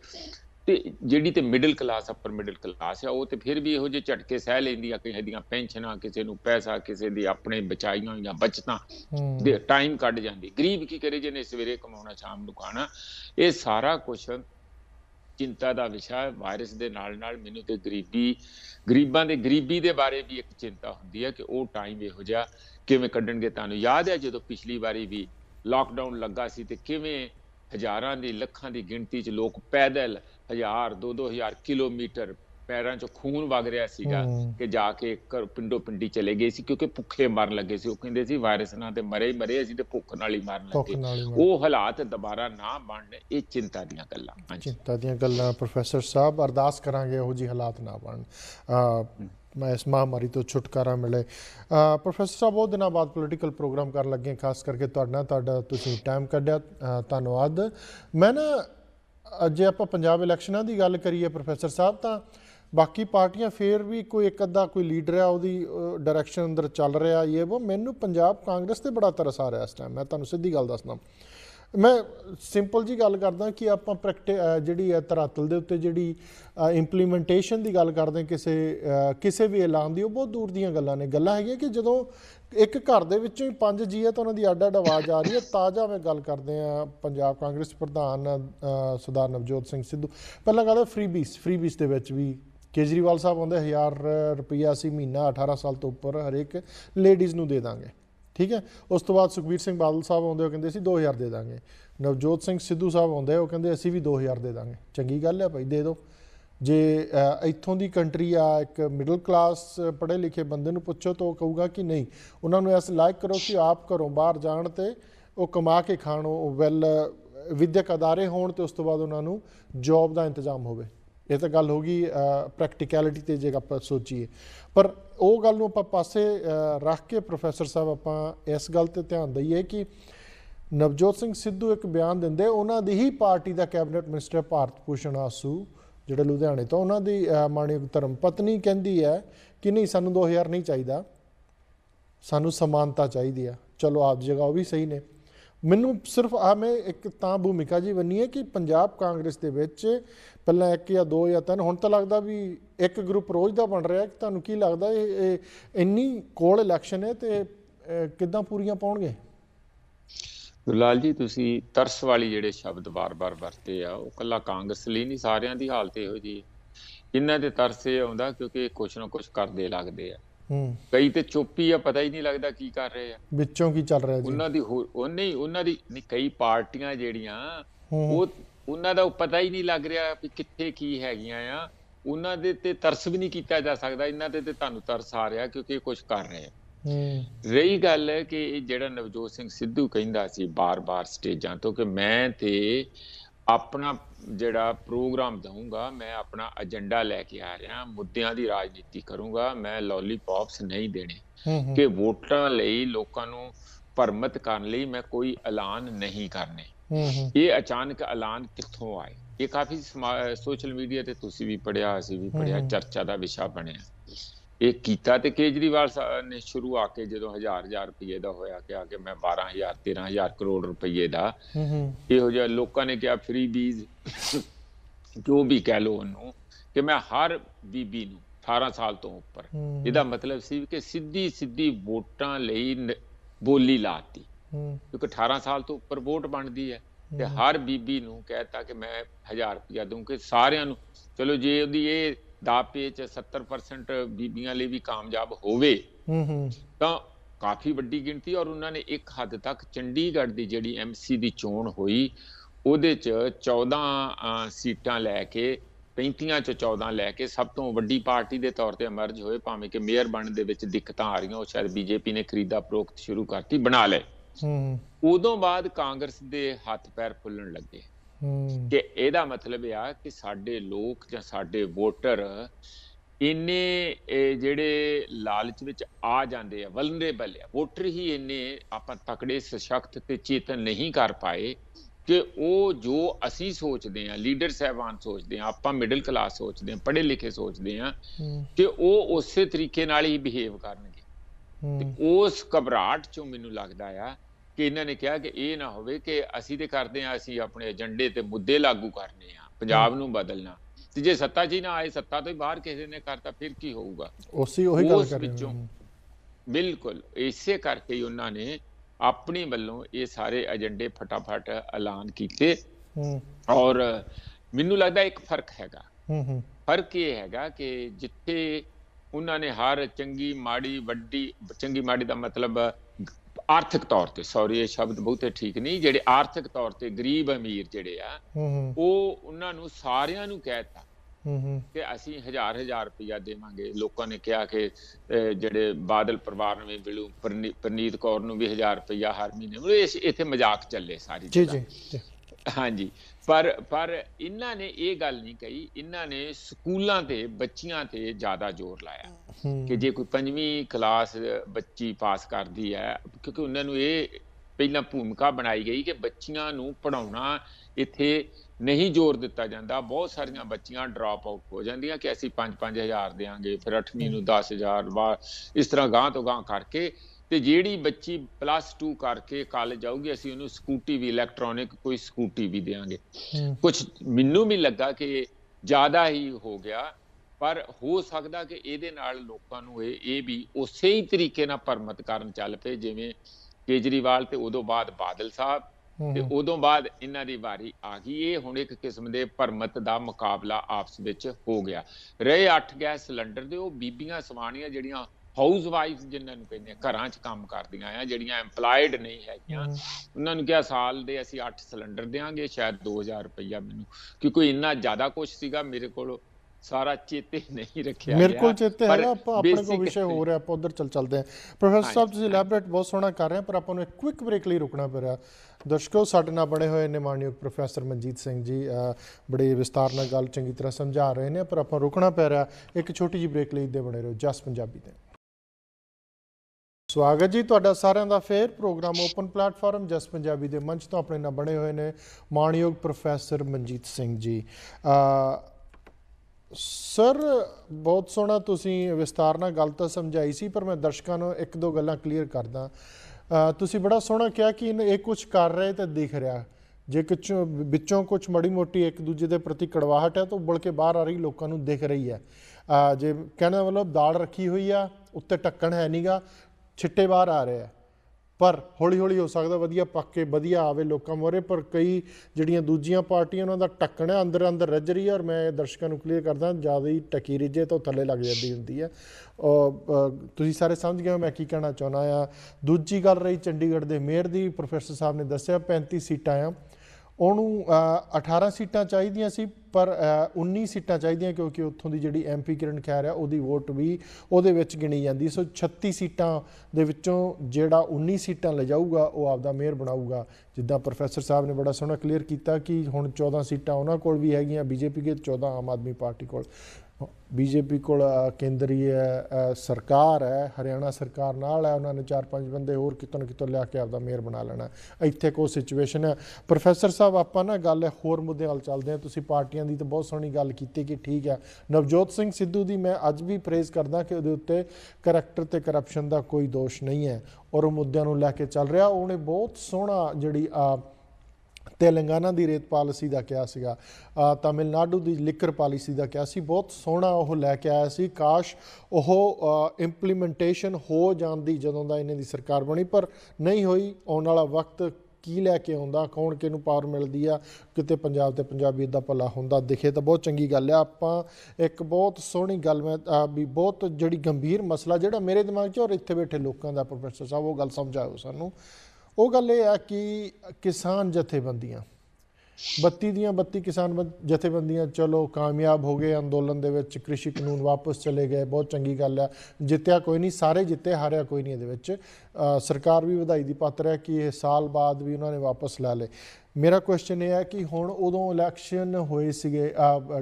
ਤੇ ਜਿਹੜੀ ਤੇ middle class upper middle class ਆ ਉਹ ਤੇ ਫਿਰ ਵੀ ਇਹੋ ਜਿਹੇ ਝਟਕੇ ਸਹਿ ਲੈਂਦੀ ਆ ਕਿਸੇ ਦੀਆਂ ਪੈਨਸ਼ਨਾਂ ਕਿਸੇ ਨੂੰ ਪੈਸਾ ਕਿਸੇ ਦੀ ਆਪਣੇ ਬਚਾਈਆਂ ਹੋਈਆਂ ਬਚਤਾਂ ਦੇ ਟਾਈਮ ਕੱਢ ਜਾਂਦੀ ਗਰੀਬ ਕੀ ਕਰੇ ਜਿਹਨੇ ਸਵੇਰੇ ਕਮਾਉਣਾ ਸ਼ਾਮ ਨੂੰ ਖਾਣਾ ਇਹ ਸਾਰਾ ਕੁਝ ਚਿੰਤਾ ਦਾ ਵਿਸ਼ਾ ਹੈ ਵਾਇਰਸ ਦੇ ਨਾਲ ਨਾਲ ਮੈਨੂੰ ਤੇ ਗਰੀਬੀ ਗਰੀਬਾਂ ਦੇ ਗਰੀਬੀ ਦੇ ਬਾਰੇ ਵੀ ਇੱਕ ਚਿੰਤਾ ਹੁੰਦੀ ਹੈ ਕਿ ਉਹ ਟਾਈਮ ਇਹੋ ਜਿਹਾ ਕਿਵੇਂ ਕੱਢਣਗੇ ਤੁਹਾਨੂੰ ਯਾਦ ਹੈ ਜਦੋਂ ਪਿਛਲੀ ਵਾਰੀ ਵੀ ਲਾਕਡਾਊਨ ਲੱਗਾ ਸੀ ਤੇ ਕਿਵੇਂ ਹਜ਼ਾਰਾਂ ਦੀ ਲੱਖਾਂ ਦੀ ਗਿਣਤੀ 'ਚ ਲੋਕ ਪੈਦਲ ਹਜ਼ਾਰ 2-2000 ਕਿਲੋਮੀਟਰ ਪੈਰਾਂ 'ਚ ਖੂਨ ਵਗ ਰਿਹਾ ਸੀਗਾ ਕਿ ਜਾ ਕੇ ਪਿੰਡੋ ਪਿੰਡੀ ਚਲੇ ਗਏ ਸੀ ਕਿਉਂਕਿ ਭੁੱਖੇ ਮਰਨ ਲੱਗੇ ਸੀ ਉਹ ਕਹਿੰਦੇ ਸੀ ਵਾਇਰਸ ਨਾਲ ਤੇ ਮਰੇ ਹੀ ਮਰੇ ਅਸੀਂ ਤੇ ਭੁੱਖ ਨਾਲ ਹੀ ਮਰਨ ਲੱਗੇ ਉਹ ਹਾਲਾਤ ਦੁਬਾਰਾ ਨਾ ਬਣਨ ਇਹ ਚਿੰਤਾ ਦੀਆਂ ਗੱਲਾਂ ਚਿੰਤਾ ਦੀਆਂ ਗੱਲਾਂ ਪ੍ਰੋਫੈਸਰ ਸਾਹਿਬ ਅਰਦਾਸ ਕਰਾਂਗੇ ਉਹ ਜੀ ਹਾਲਾਤ ਨਾ ਬਣਨ ਮੈਂ ਇਸ ਮਹਾਮਾਰੀ ਤੋਂ ਛੁਟਕਾਰਾ ਮਿਲੇ ਪ੍ਰੋਫੈਸਰ ਸਾਹਿਬ ਬਹੁਤ ਦਿਨਾਂ ਬਾਅਦ ਪੋਲੀਟੀਕਲ ਪ੍ਰੋਗਰਾਮ ਕਰਨ ਲੱਗੇ ਖਾਸ ਕਰਕੇ ਤੁਹਾਡਾ ਤੁਹਾਡਾ ਤੁਸੀਂ ਟਾਈਮ ਕੱਢਿਆ ਧੰਨਵਾਦ ਮੈਂ ਨਾ ਅੱਜ ਆਪਾਂ ਪੰਜਾਬ ਇਲੈਕਸ਼ਨਾਂ ਦੀ ਗੱਲ ਕਰੀਏ ਪ੍ਰੋਫੈਸਰ ਸਾਹਿਬ ਤਾਂ ਬਾਕੀ ਪਾਰਟੀਆਂ ਫੇਰ ਵੀ ਕੋਈ ਇੱਕ ਅੱਧਾ ਕੋਈ ਲੀਡਰ ਆ ਉਹਦੀ ਡਾਇਰੈਕਸ਼ਨ ਅੰਦਰ ਚੱਲ ਰਿਹਾ ਇਹ ਉਹ ਮੈਨੂੰ ਪੰਜਾਬ ਕਾਂਗਰਸ ਤੇ ਬੜਾ ਤਰਸ ਆ ਰਿਹਾ ਇਸ ਟਾਈਮ ਮੈਂ ਤੁਹਾਨੂੰ ਸਿੱਧੀ ਗੱਲ ਦੱਸਦਾ ਮੈਂ ਸਿੰਪਲ ਜੀ ਗੱਲ ਕਰਦਾ ਕਿ ਆਪਾਂ ਪ੍ਰੈਕਟ ਜਿਹੜੀ ਹੈ ਤਰਾਤਲ ਦੇ ਉੱਤੇ ਜਿਹੜੀ ਇੰਪਲੀਮੈਂਟੇਸ਼ਨ ਦੀ ਗੱਲ ਕਰਦੇ ਕਿਸੇ ਕਿਸੇ ਵੀ ਐਲਾਨ ਦੀ ਉਹ ਬਹੁਤ ਦੂਰ ਦੀਆਂ ਗੱਲਾਂ ਨੇ ਗੱਲਾਂ ਹੈਗੀਆਂ ਕਿ ਜਦੋਂ ਇੱਕ ਘਰ ਦੇ ਵਿੱਚੋਂ ਹੀ ਪੰਜ ਜੀ ਹੈ ਤਾਂ ਉਹਨਾਂ ਦੀ ਅੱਡ-ਅੱਡ ਆਵਾਜ਼ ਆ ਰਹੀ ਹੈ ਤਾਜ਼ਾ ਮੈਂ ਗੱਲ ਕਰਦੇ ਆ ਪੰਜਾਬ ਕਾਂਗਰਸ ਪ੍ਰਧਾਨ ਸਰਦਾਰ ਨਵਜੋਤ ਸਿੰਘ ਸਿੱਧੂ ਪਹਿਲਾਂ ਗੱਲ ਫਰੀਬੀਸ ਫਰੀਬੀਸ ਦੇ ਵਿੱਚ ਵੀ ਕੇਜਰੀਵਾਲ ਸਾਹਿਬ ਆਉਂਦੇ 1000 ਰੁਪਿਆ ਸੀ ਮਹੀਨਾ 18 ਸਾਲ ਤੋਂ ਉੱਪਰ ਹਰੇਕ ਲੇਡੀਜ਼ ਨੂੰ ਦੇ ਦਾਂਗੇ ਠੀਕ ਹੈ ਉਸ ਤੋਂ ਬਾਅਦ ਸੁਖਬੀਰ ਸਿੰਘ ਬਾਦਲ ਸਾਹਿਬ ਆਉਂਦੇ ਉਹ ਕਹਿੰਦੇ ਸੀ 2000 ਦੇ ਦਾਂਗੇ ਨਵਜੋਤ ਸਿੰਘ ਸਿੱਧੂ ਸਾਹਿਬ ਆਉਂਦੇ ਉਹ ਕਹਿੰਦੇ ਅਸੀਂ ਵੀ 2000 ਦੇ ਦਾਂਗੇ ਚੰਗੀ ਗੱਲ ਹੈ ਭਾਈ ਦੇ ਦਿਓ ਜੇ ਇੱਥੋਂ ਦੀ ਕੰਟਰੀ ਆ ਇੱਕ ਮਿਡਲ ਕਲਾਸ ਪੜ੍ਹੇ ਲਿਖੇ ਬੰਦੇ ਨੂੰ ਪੁੱਛੋ ਤਾਂ ਉਹ ਕਹੂਗਾ ਕਿ ਨਹੀਂ ਉਹਨਾਂ ਨੂੰ ਐਸ ਲਾਇਕ ਕਰੋ ਕਿ ਆਪ ਘਰੋਂ ਬਾਹਰ ਜਾਣ ਤੇ ਉਹ ਕਮਾ ਕੇ ਖਾਣ ਉਹ ਵੈਲ ਵਿਦਿਅਕ ਅਦਾਰੇ ਹੋਣ ਤੇ ਉਸ ਤੋਂ ਬਾਅਦ ਉਹਨਾਂ ਨੂੰ ਜੌਬ ਦਾ ਇੰਤਜ਼ਾਮ ਹੋਵੇ ਇਹ ਤਾਂ ਗੱਲ ਹੋ ਗਈ ਪ੍ਰੈਕਟੀਕੈਲਿਟੀ ਤੇ ਜੇ ਆਪਾਂ ਸੋਚੀਏ ਪਰ ਉਹ ਗੱਲ ਨੂੰ ਆਪਾਂ ਪਾਸੇ ਰੱਖ ਕੇ ਪ੍ਰੋਫੈਸਰ ਸਾਹਿਬ ਆਪਾਂ ਇਸ ਗੱਲ ਤੇ ਧਿਆਨ ਦਈਏ ਕਿ ਨਵਜੋਤ ਸਿੰਘ ਸਿੱਧੂ ਇੱਕ ਬਿਆਨ ਦਿੰਦੇ ਉਹਨਾਂ ਦੀ ਹੀ ਪਾਰਟੀ ਦਾ ਕੈਬਨਿਟ ਮਿਨਿਸਟਰ ਭਾਰਤ ਪੂਸ਼ਣ ਆਸੂ ਜਿਹੜਾ ਲੁਧਿਆਣੇ ਤੋਂ ਉਹਨਾਂ ਦੀ ਮਾਣਯੋਗ ਧਰਮ ਪਤਨੀ ਕਹਿੰਦੀ ਹੈ ਕਿ ਨਹੀਂ ਸਾਨੂੰ 2000 ਨਹੀਂ ਚਾਹੀਦਾ ਸਾਨੂੰ ਸਮਾਨਤਾ ਚਾਹੀਦੀ ਆ ਚਲੋ ਆਪ ਜਗਾ ਉਹ ਵੀ ਸਹੀ ਨੇ ਮੈਨੂੰ ਸਿਰਫ ਆ ਮੈਂ ਇੱਕ ਤਾਂ ਭੂਮਿਕਾ ਜੀ ਬੰਨੀ ਹੈ ਕਿ ਪੰਜਾਬ ਕਾਂਗਰਸ ਦੇ ਵਿੱਚ ਪਹਿਲਾਂ ਇੱਕ ਜਾਂ ਦੋ ਜਾਂ ਤਿੰਨ ਹੁਣ ਤਾਂ ਲੱਗਦਾ ਵੀ ਇੱਕ ਗਰੁੱਪ ਰੋਜ਼ ਦਾ ਬਣ ਰਿਹਾ ਕਿ ਤੁਹਾਨੂੰ ਕੀ ਲੱਗਦਾ ਇਹ ਇੰਨੀ ਕੋਲ ਇਲੈਕਸ਼ਨ ਹੈ ਤੇ ਕਿੱਦਾਂ ਪੂਰੀਆਂ ਪਾਉਣਗੇ ਲਾਲ ਜੀ ਤੁਸੀਂ ਤਰਸ ਵਾਲੀ ਜਿਹੜੇ ਸ਼ਬਦ ਵਾਰ-ਵਾਰ ਵਰਤੇ ਆ ਉਹ ਕੱਲਾ ਕਾਂਗਰਸ ਲਈ ਨਹੀਂ ਸਾਰਿਆਂ ਦੀ ਹਾਲਤ ਇਹੋ ਜੀ ਇਹਨਾਂ ਦੇ ਤਰਸ ਇਹ ਆਉਂਦਾ ਕਿਉਂਕਿ ਕੁਝ ਨਾ ਕੁਝ ਕਰਦੇ ਲੱਗਦੇ ਆ ਹੂੰ ਕਈ ਤੇ ਚੁੱਪੀ ਆ ਪਤਾ ਹੀ ਨਹੀਂ ਲੱਗਦਾ ਕੀ ਕਰ ਰਹੇ ਆ ਵਿੱਚੋਂ ਕੀ ਚੱਲ ਰਿਹਾ ਜੀ ਉਹਨਾਂ ਦੀ ਉਹ ਨਹੀਂ ਉਹਨਾਂ ਦੀ ਨਹੀਂ ਕਈ ਪਾਰਟੀਆਂ ਜਿਹੜੀਆਂ ਉਹ ਉਹਨਾਂ ਦਾ ਪਤਾ ਹੀ ਨਹੀਂ ਲੱਗ ਰਿਹਾ ਕਿ ਕਿੱਥੇ ਕੀ ਹੈਗੀਆਂ ਆ ਉਹਨਾਂ ਦੇ ਤੇ ਤਰਸ ਵੀ ਨਹੀਂ ਕੀਤਾ ਜਾ ਸਕਦਾ ਇਹਨਾਂ ਤੇ ਤੇ ਤੁਹਾਨੂੰ ਤਰਸ ਆ ਰਿਹਾ ਕਿਉਂਕਿ ਇਹ ਕੁਝ ਕਰ ਰਹੇ ਆ ਰਹੀ ਗੱਲ ਹੈ ਕਿ ਇਹ ਜਿਹੜਾ ਨਵਜੋਤ ਸਿੰਘ ਸਿੱਧੂ ਕਹਿੰਦਾ ਸੀ ਬਾਰ-ਬਾਰ ਸਟੇਜਾਂ ਤੋਂ ਕਿ ਮੈਂ ਤੇ ਆਪਣਾ ਜਿਹੜਾ ਪ੍ਰੋਗਰਾਮ ਦਊਂਗਾ ਮੈਂ ਆਪਣਾ ਏਜੰਡਾ ਲੈ ਕੇ ਆ ਰਿਹਾ ਮੁੱਦਿਆਂ ਦੀ ਰਾਜਨੀਤੀ ਕਰੂੰਗਾ ਮੈਂ ਲੋਲੀਪੌਪਸ ਨਹੀਂ ਦੇਣੇ ਕਿ ਵੋਟਾਂ ਲਈ ਲੋਕਾਂ ਨੂੰ ਪਰਮਤ ਕਰਨ ਲਈ ਮੈਂ ਕੋਈ ਐਲਾਨ ਨਹੀਂ ਕਰਨੇ ਇਹ ਅਚਾਨਕ ਐਲਾਨ ਕਿੱਥੋਂ ਆਏ ਇਹ ਕਾਫੀ ਸੋਸ਼ਲ ਮੀਡੀਆ ਤੇ ਤੁਸੀਂ ਵੀ ਪੜਿਆ ਅਸੀਂ ਵੀ ਪੜਿਆ ਚਰਚਾ ਦਾ ਵਿਸ਼ਾ ਬਣਿਆ ਇਹ ਕੀਤਾ ਤੇ ਕੇਜਰੀਵਾਲ ਨੇ ਸ਼ੁਰੂ ਆ ਕੇ ਜਦੋਂ 1000-1000 ਰੁਪਏ ਦਾ ਹੋਇਆ ਕਿ ਆ ਕੇ ਮੈਂ 12000 13000 ਕਰੋੜ ਰੁਪਏ ਦਾ ਇਹੋ ਜਿਹਾ ਲੋਕਾਂ ਨੇ ਕਿਹਾ ਫ੍ਰੀ ਬੀਜ ਜੋ ਵੀ ਕਹਿ ਲੋ ਉਹਨੂੰ ਕਿ ਮੈਂ ਹਰ ਬੀਬੀ ਨੂੰ 18 ਸਾਲ ਤੋਂ ਉੱਪਰ ਇਹਦਾ ਮਤਲਬ ਸੀ ਕਿ ਸਿੱਧੀ ਸਿੱਧੀ ਵੋਟਾਂ ਲਈ ਬੋਲੀ ਲਾਤੀ ਕਿਉਂਕਿ 18 ਸਾਲ ਤੋਂ ਉੱਪਰ ਵੋਟ ਬਣਦੀ ਹੈ ਤੇ ਹਰ ਬੀਬੀ ਨੂੰ ਕਹਿਤਾ ਕਿ ਮੈਂ 1000 ਰੁਪਏ ਦੂੰ ਕਿ ਸਾਰਿਆਂ ਨੂੰ ਚਲੋ ਜੇ ਉਹਦੀ ਇਹ ਦਾਪੇ ਚ 70% ਬੀਬੀਆਂ ਲਈ ਵੀ ਕਾਮਯਾਬ ਹੋਵੇ ਹੂੰ ਹੂੰ ਤਾਂ ਕਾਫੀ ਵੱਡੀ ਗਿਣਤੀ ਔਰ ਉਹਨਾਂ ਨੇ ਇੱਕ ਹੱਦ ਤੱਕ ਚੰਡੀਗੜ੍ਹ ਦੀ ਜਿਹੜੀ ਐਮਸੀ ਦੀ ਚੋਣ ਹੋਈ ਉਹਦੇ ਚ 14 ਸੀਟਾਂ ਲੈ ਕੇ 35 ਚ 14 ਲੈ ਕੇ ਸਭ ਤੋਂ ਵੱਡੀ ਪਾਰਟੀ ਦੇ ਤੌਰ ਤੇ ਅਮਰਜ ਹੋਏ ਭਾਵੇਂ ਕਿ ਮੇਅਰ ਬਣਨ ਦੇ ਵਿੱਚ ਦਿੱਕਤਾਂ ਆ ਰਹੀਆਂ ਉਹ ਸ਼ਾਇਦ ਬੀਜੇਪੀ ਨੇ ਖਰੀਦਾ ਪ੍ਰੋਖਤ ਸ਼ੁਰੂ ਕਰਤੀ ਬਣਾ ਲਏ ਹੂੰ ਉਦੋਂ ਬਾਅਦ ਕਾਂਗਰਸ ਦੇ ਹੱਥ ਪੈਰ ਫੁੱਲਣ ਲੱਗੇ ਕਿ ਇਹਦਾ ਮਤਲਬ ਆ ਕਿ ਸਾਡੇ ਲੋਕ ਜਾਂ ਸਾਡੇ ਵੋਟਰ ਇੰਨੇ ਜਿਹੜੇ ਲਾਲਚ ਵਿੱਚ ਆ ਜਾਂਦੇ ਆ ਵਲਨਰੇਬਲ ਆ ਵੋਟਰ ਹੀ ਇੰਨੇ ਆਪਾਂ ਤਕੜੇ ਸਸ਼ਕਤ ਤੇ ਚੇਤਨ ਨਹੀਂ ਕਰ ਪਾਏ ਕਿ ਉਹ ਜੋ ਅਸੀਂ ਸੋਚਦੇ ਆ ਲੀਡਰ ਸਹਿਬਾਨ ਸੋਚਦੇ ਆ ਆਪਾਂ ਮਿਡਲ ਕਲਾਸ ਸੋਚਦੇ ਆ ਪੜ੍ਹੇ ਲਿਖੇ ਸੋਚਦੇ ਆ ਕਿ ਉਹ ਉਸੇ ਤਰੀਕੇ ਨਾਲ ਹੀ ਬਿਹੇਵ ਕਰਨਗੇ ਤੇ ਉਸ ਘਬਰਾਟ ਚੋਂ ਮੈਨੂੰ ਲੱਗਦਾ ਆ ਕਿ ਇਹਨਾਂ ਨੇ ਕਿਹਾ ਕਿ ਇਹ ਨਾ ਹੋਵੇ ਕਿ ਅਸੀਂ ਤੇ ਕਰਦੇ ਆ ਅਸੀਂ ਆਪਣੇ ਏਜੰਡੇ ਤੇ ਮੁੱਦੇ ਲਾਗੂ ਕਰਨੇ ਆ ਪੰਜਾਬ ਨੂੰ ਬਦਲਣਾ ਤੇ ਜੇ ਸੱਤਾ ਜੀ ਨਾ ਆਏ ਸੱਤਾ ਤੋਂ ਬਾਹਰ ਕਿਸੇ ਨੇ ਕਰਤਾ ਫਿਰ ਕੀ ਹੋਊਗਾ ਉਸੇ ਉਹੀ ਗੱਲ ਕਰ ਰਹੇ ਬਿਲਕੁਲ ਇਸੇ ਕਰਕੇ ਉਹਨਾਂ ਨੇ ਆਪਣੀ ਵੱਲੋਂ ਇਹ ਸਾਰੇ ਏਜੰਡੇ ਫਟਾਫਟ ਐਲਾਨ ਕੀਤੇ ਔਰ ਮੈਨੂੰ ਲੱਗਦਾ ਇੱਕ ਫਰਕ ਹੈਗਾ ਹੂੰ ਹੂੰ ਫਰਕ ਇਹ ਹੈਗਾ ਕਿ ਜਿੱਥੇ ਉਹਨਾਂ ਨੇ ਹਰ ਚੰਗੀ ਮਾੜੀ ਵੱਡੀ ਚੰਗੀ ਮਾੜੀ ਦਾ ਮਤਲਬ ਆਰਥਿਕ ਤੌਰ ਤੇ ਸੌਰੀ ਇਹ ਸ਼ਬਦ ਬਹੁਤੇ ਠੀਕ ਨਹੀਂ ਜਿਹੜੇ ਆਰਥਿਕ ਤੌਰ ਤੇ ਗਰੀਬ ਅਮੀਰ ਜਿਹੜੇ ਆ ਉਹ ਉਹਨਾਂ ਨੂੰ ਸਾਰਿਆਂ ਨੂੰ ਕਹਿਤਾ ਕਿ ਅਸੀਂ ਹਜ਼ਾਰ ਹਜ਼ਾਰ ਰੁਪਇਆ ਦੇਵਾਂਗੇ ਲੋਕਾਂ ਨੇ ਕਿਹਾ ਕਿ ਜਿਹੜੇ ਬਾਦਲ ਪਰਿਵਾਰ ਨੂੰ ਵੀ ਮਿਲੂ ਪ੍ਰਨੀਤ ਕੌਰ ਨੂੰ ਵੀ 1000 ਰੁਪਇਆ ਹਰ ਮਹੀਨੇ ਮਿਲੂ ਇਸ ਇੱਥੇ ਮਜ਼ਾਕ ਚੱਲੇ ਸਾਰੀ ਜੀ ਜੀ ਹਾਂਜੀ ਪਰ ਪਰ ਇਹਨਾਂ ਨੇ ਇਹ ਗੱਲ ਨਹੀਂ ਕਹੀ ਇਹਨਾਂ ਨੇ ਸਕੂਲਾਂ ਤੇ ਬੱਚੀਆਂ ਤੇ ਜ਼ਿਆਦਾ ਜ਼ੋਰ ਲਾਇਆ ਕਿ ਜੇ ਕੋਈ ਪੰਜਵੀਂ ਕਲਾਸ ਬੱਚੀ ਪਾਸ ਕਰਦੀ ਹੈ ਕਿਉਂਕਿ ਉਹਨਾਂ ਨੂੰ ਇਹ ਪਹਿਲਾਂ ਭੂਮਿਕਾ ਬਣਾਈ ਗਈ ਕਿ ਬੱਚੀਆਂ ਨੂੰ ਪੜਾਉਣਾ ਇੱਥੇ ਨਹੀਂ ਜ਼ੋਰ ਦਿੱਤਾ ਜਾਂਦਾ ਬਹੁਤ ਸਾਰੀਆਂ ਬੱਚੀਆਂ ਡ੍ਰੌਪ ਆਊਟ ਹੋ ਜਾਂਦੀਆਂ ਕਿ ਅਸੀਂ 5-5000 ਦੇਾਂਗੇ ਫਿਰ 8ਵੀਂ ਨੂੰ 10000 ਇਸ ਤਰ੍ਹਾਂ ਗਾਂ ਤੋਂ ਗਾਂ ਕਰਕੇ ਤੇ ਜਿਹੜੀ ਬੱਚੀ ਪਲੱਸ 2 ਕਰਕੇ ਕਾਲਜ ਜਾਊਗੀ ਅਸੀਂ ਉਹਨੂੰ ਸਕੂਟੀ ਵੀ ਇਲੈਕਟ੍ਰੋਨਿਕ ਕੋਈ ਸਕੂਟੀ ਵੀ ਦੇਵਾਂਗੇ ਕੁਝ ਮੈਨੂੰ ਵੀ ਲੱਗਾ ਕਿ ਜ਼ਿਆਦਾ ਹੀ ਹੋ ਗਿਆ ਪਰ ਹੋ ਸਕਦਾ ਕਿ ਇਹਦੇ ਨਾਲ ਲੋਕਾਂ ਨੂੰ ਇਹ ਇਹ ਵੀ ਉਸੇ ਹੀ ਤਰੀਕੇ ਨਾਲ ਪਰਮਤ ਕਰਨ ਚੱਲ ਪਏ ਜਿਵੇਂ ਕੇਜਰੀਵਾਲ ਤੇ ਉਦੋਂ ਬਾਅਦ ਬਾਦਲ ਸਾਹਿਬ ਤੇ ਉਦੋਂ ਬਾਅਦ ਇਹਨਾਂ ਦੀ ਵਾਰੀ ਆ ਗਈ ਇਹ ਹੁਣ ਇੱਕ ਕਿਸਮ ਦੇ ਪਰਮਤ ਦਾ ਮੁਕਾਬਲਾ ਆਪਸ ਵਿੱਚ ਹੋ ਗਿਆ ਰਹੇ 8 ਗੈਸ ਸਿਲੰਡਰ ਦੇ ਉਹ ਬੀਬੀਆਂ ਸਵਾਣੀਆਂ ਜਿਹੜੀਆਂ ਹਾਊਸ ਵਾਈਫਸ ਜਿਨ੍ਹਾਂ ਨੂੰ ਕਹਿੰਦੇ ਆ ਘਰਾਂ 'ਚ ਕੰਮ ਕਰਦੀਆਂ ਆ ਜਿਹੜੀਆਂ ਏਮਪਲੋਇਡ ਨਹੀਂ ਹੈਗੀਆਂ ਉਹਨਾਂ ਨੂੰ ਕਿਹਾ ਸਾਲ ਦੇ ਅਸੀਂ 8 ਸਿਲੰਡਰ ਦੇਾਂਗੇ ਸ਼ਾਇਦ 2000 ਰੁਪਇਆ ਮੈਨੂੰ ਕਿਉਂਕਿ ਇੰਨਾ ਜ਼ਿਆਦਾ ਕੁਝ ਸੀਗਾ ਮੇਰੇ ਕੋਲ ਸਾਰਾ ਚੇਤੇ ਨਹੀਂ ਰੱਖਿਆ ਗਿਆ ਮੇਰੇ ਕੋਲ ਚੇਤੇ ਹੈ ਆਪਾਂ ਆਪਣੇ ਕੋ ਵਿਸ਼ੇ ਹੋ ਰਿਹਾ ਆਪਾਂ ਉਧਰ ਚੱਲ ਚੱਲਦੇ ਆ ਪ੍ਰੋਫੈਸਰ ਸਾਹਿਬ ਤੁਸੀਂ ਲੈਬਰੇਟ ਬਹੁਤ ਸੋਹਣਾ ਕਰ ਰਹੇ ਆ ਪਰ ਆਪਾਂ ਨੂੰ ਇੱਕ ਕੁਇਕ ਬ੍ਰੇਕ ਲਈ ਰੁਕਣਾ ਪੈ ਰਿਹਾ ਦਰਸ਼ਕੋ ਸਾਡੇ ਨਾਲ ਬਣੇ ਹੋਏ ਨੇ ਮਾਨਯੋਗ ਪ੍ਰੋਫੈਸਰ ਮਨਜੀਤ ਸਿੰਘ ਜੀ ਬੜੇ ਵਿਸਤਾਰ ਨਾਲ ਗੱਲ ਚੰਗੀ ਤਰ੍ਹਾਂ ਸਮਝਾ ਰਹੇ ਨੇ ਪਰ ਆਪਾਂ ਰੁਕਣਾ ਪੈ ਰਿਹਾ ਇੱਕ ਛੋਟੀ ਜੀ ਬ੍ਰੇਕ ਲਈ ਦੇ ਬਣੇ ਰਹੋ ਜਸ ਪੰਜਾਬੀ ਦੇ ਸਵਾਗਤ ਜੀ ਤੁਹਾਡਾ ਸਾਰਿਆਂ ਦਾ ਫੇਰ program open platform Jas Punjabi ਦੇ ਮੰਚ ਤੋਂ ਆਪਣੇ ਨਾਲ ਬਣੇ ਹੋਏ ਨੇ ਮਾਣਯੋਗ ਪ੍ਰੋਫੈਸਰ ਮਨਜੀਤ ਸਿੰਘ ਜੀ ਅ ਸਰ ਬਹੁਤ ਸੋਹਣਾ ਤੁਸੀਂ ਵਿਸਤਾਰ ਨਾਲ ਗੱਲ ਤਾਂ ਸਮਝਾਈ ਸੀ ਪਰ ਮੈਂ ਦਰਸ਼ਕਾਂ ਨੂੰ ਇੱਕ ਦੋ ਗੱਲਾਂ ਕਲੀਅਰ ਕਰਦਾ ਤੁਸੀਂ ਬੜਾ ਸੋਹਣਾ ਕਿਹਾ ਕਿ ਇਹ ਕੁਝ ਕਰ ਰਹੇ ਤੇ ਦਿਖ ਰਿਹਾ ਜੇ ਕੁਝ ਵਿੱਚੋਂ ਕੁਝ ਮੜੀ ਮੋਟੀ ਇੱਕ ਦੂਜੇ ਦੇ ਪ੍ਰਤੀ ਕੜਵਾਹਟ ਹੈ ਤਾਂ ਉਬਲ ਕੇ ਬਾਹਰ ਆ ਰਹੀ ਲੋਕਾਂ ਨੂੰ ਦਿਖ ਰਹੀ ਹੈ ਜੇ ਕਹਿਣਾ ਮਤਲਬ ਦਾਲ ਰੱਖੀ ਹੋਈ ਆ ਉੱਤੇ ਟੱਕਣ ਹੈ ਨਹੀਂਗਾ ਛਿੱਟੇ ਬਾਹਰ ਆ ਰਿਹਾ ਪਰ ਹੌਲੀ ਹੌਲੀ ਹੋ ਸਕਦਾ ਵਧੀਆ ਪੱਕ ਕੇ ਵਧੀਆ ਆਵੇ ਲੋਕਾਂ ਮੋਰੇ ਪਰ ਕਈ ਜਿਹੜੀਆਂ ਦੂਜੀਆਂ ਪਾਰਟੀਆਂ ਉਹਨਾਂ ਦਾ ਟੱਕਣ ਹੈ ਅੰਦਰ ਅੰਦਰ ਰੱਜ ਰਹੀ ਹੈ ਔਰ ਮੈਂ ਦਰਸ਼ਕਾਂ ਨੂੰ ਕਲੀਅਰ ਕਰਦਾ ਜਿਆਦਾ ਹੀ ਟਕੀ ਰਿਜੇ ਤੋਂ ਥੱਲੇ ਲੱਗ ਜਾਂਦੀ ਹੁੰਦੀ ਹੈ ਤੁਸੀਂ ਸਾਰੇ ਸਮਝ ਗਏ ਹੋ ਮੈਂ ਕੀ ਕਹਿਣਾ ਚਾਹੁੰਦਾ ਆ ਦੂਜੀ ਗੱਲ ਰਹੀ ਚੰਡੀਗੜ੍ਹ ਦੇ ਮੇਅਰ ਦੀ ਪ੍ਰੋਫੈਸਰ ਸਾਹਿਬ ਨੇ ਦੱਸਿਆ 35 ਸੀਟਾਂ ਆ ਉਹਨੂੰ 18 ਸੀਟਾਂ ਚਾਹੀਦੀਆਂ ਸੀ ਪਰ 19 ਸੀਟਾਂ ਚਾਹੀਦੀਆਂ ਕਿਉਂਕਿ ਉੱਥੋਂ ਦੀ ਜਿਹੜੀ ਐਮਪੀ ਕਿਰਨ ਖੈਰ ਆ ਉਹਦੀ ਵੋਟ ਵੀ ਉਹਦੇ ਵਿੱਚ ਗਿਣੀ ਜਾਂਦੀ ਸੋ 36 ਸੀਟਾਂ ਦੇ ਵਿੱਚੋਂ ਜਿਹੜਾ 19 ਸੀਟਾਂ ਲੈ ਜਾਊਗਾ ਉਹ ਆਪਦਾ ਮੇਅਰ ਬਣਾਊਗਾ ਜਿੱਦਾਂ ਪ੍ਰੋਫੈਸਰ ਸਾਹਿਬ ਨੇ ਬੜਾ ਸੋਹਣਾ ਕਲੀਅਰ ਕੀਤਾ ਕਿ ਹੁਣ 14 ਸੀਟਾਂ ਉਹਨਾਂ ਕੋਲ ਵੀ ਹੈਗੀਆਂ ਬੀਜੇਪੀ ਦੇ 14 ਆਮ ਆਦਮੀ ਪਾਰਟੀ ਕੋਲ ਬੀਜੇਪੀ ਕੋਲ ਕੇਂਦਰੀ ਸਰਕਾਰ ਹੈ ਹਰਿਆਣਾ ਸਰਕਾਰ ਨਾਲ ਹੈ ਉਹਨਾਂ ਨੇ ਚਾਰ ਪੰਜ ਬੰਦੇ ਹੋਰ ਕਿਤੋਂ ਕਿਤੋਂ ਲਿਆ ਕੇ ਆਪਦਾ ਮੇਅਰ ਬਣਾ ਲੈਣਾ ਇੱਥੇ ਕੋ ਸਿਚੁਏਸ਼ਨ ਹੈ ਪ੍ਰੋਫੈਸਰ ਸਾਹਿਬ ਆਪਾਂ ਨਾ ਗੱਲ ਹੋਰ ਮੁੱਦੇ ਹਾਲ ਚੱਲਦੇ ਆ ਤੁਸੀਂ ਪਾਰਟੀਆਂ ਦੀ ਤਾਂ ਬਹੁਤ ਸੋਹਣੀ ਗੱਲ ਕੀਤੀ ਕਿ ਠੀਕ ਹੈ ਨਵਜੋਤ ਸਿੰਘ ਸਿੱਧੂ ਦੀ ਮੈਂ ਅੱਜ ਵੀ ਪ੍ਰੇਜ਼ ਕਰਦਾ ਕਿ ਉਹਦੇ ਉੱਤੇ ਕਰੈਕਟਰ ਤੇ ਕਰਪਸ਼ਨ ਦਾ ਕੋਈ ਦੋਸ਼ ਨਹੀਂ ਹੈ ਔਰ ਉਹ ਮੁੱਦਿਆਂ ਨੂੰ ਲੈ ਕੇ ਚੱਲ ਰਿਹਾ ਉਹਨੇ ਬਹੁਤ ਸੋਹਣਾ ਜਿਹੜੀ ਆ ਤੇਲੰਗਾਨਾ ਦੀ ਰੇਤ ਪਾਲਿਸੀ ਦਾ ਕਿਹਾ ਸੀਗਾ ਤਾਮਿਲਨਾਡੂ ਦੀ ਲਿਕਰ ਪਾਲਿਸੀ ਦਾ ਕਿਹਾ ਸੀ ਬਹੁਤ ਸੋਹਣਾ ਉਹ ਲੈ ਕੇ ਆਇਆ ਸੀ ਕਾਸ਼ ਉਹ ਇੰਪਲੀਮੈਂਟੇਸ਼ਨ ਹੋ ਜਾਂਦੀ ਜਦੋਂ ਦਾ ਇਹਨਾਂ ਦੀ ਸਰਕਾਰ ਬਣੀ ਪਰ ਨਹੀਂ ਹੋਈ ਆਉਣ ਵਾਲਾ ਵਕਤ ਕੀ ਲੈ ਕੇ ਆਉਂਦਾ ਕੌਣ ਕਿਹਨੂੰ ਪਾਵਰ ਮਿਲਦੀ ਆ ਕਿਤੇ ਪੰਜਾਬ ਤੇ ਪੰਜਾਬੀ ਦਾ ਭਲਾ ਹੁੰਦਾ ਦਿਖੇ ਤਾਂ ਬਹੁਤ ਚੰਗੀ ਗੱਲ ਆ ਆਪਾਂ ਇੱਕ ਬਹੁਤ ਸੋਹਣੀ ਗੱਲ ਮੈਂ ਵੀ ਬਹੁਤ ਜਿਹੜੀ ਗੰਭੀਰ ਮਸਲਾ ਜਿਹੜਾ ਮੇਰੇ ਦਿਮਾਗ 'ਚ ਔਰ ਇੱਥੇ ਬੈਠੇ ਲੋਕਾਂ ਦਾ ਪ੍ਰੋਫੈਸਰ ਸਾਹਿਬ ਉਹ ਗੱਲ ਸਮਝਾਇਓ ਸਾਨੂੰ ਉਹ ਗੱਲ ਇਹ ਆ ਕਿ ਕਿਸਾਨ ਜਥੇਬੰਦੀਆਂ 32 ਦੀਆਂ 32 ਕਿਸਾਨ ਜਥੇਬੰਦੀਆਂ ਚਲੋ ਕਾਮਯਾਬ ਹੋ ਗਏ ਅੰਦੋਲਨ ਦੇ ਵਿੱਚ ਕ੍ਰਿਸ਼ੀ ਕਾਨੂੰਨ ਵਾਪਸ ਚਲੇ ਗਏ ਬਹੁਤ ਚੰਗੀ ਗੱਲ ਆ ਜਿੱਤਿਆ ਕੋਈ ਨਹੀਂ ਸਾਰੇ ਜਿੱਤੇ ਹਾਰਿਆ ਕੋਈ ਨਹੀਂ ਇਹਦੇ ਵਿੱਚ ਸਰਕਾਰ ਵੀ ਵਧਾਈ ਦੀ ਪਾਤਰ ਹੈ ਕਿ ਇਹ ਸਾਲ ਬਾਅਦ ਵੀ ਉਹਨਾਂ ਨੇ ਵਾਪਸ ਲੈ ਲਏ ਮੇਰਾ ਕੁਐਸਚਨ ਇਹ ਹੈ ਕਿ ਹੁਣ ਉਦੋਂ ਇਲੈਕਸ਼ਨ ਹੋਏ ਸੀਗੇ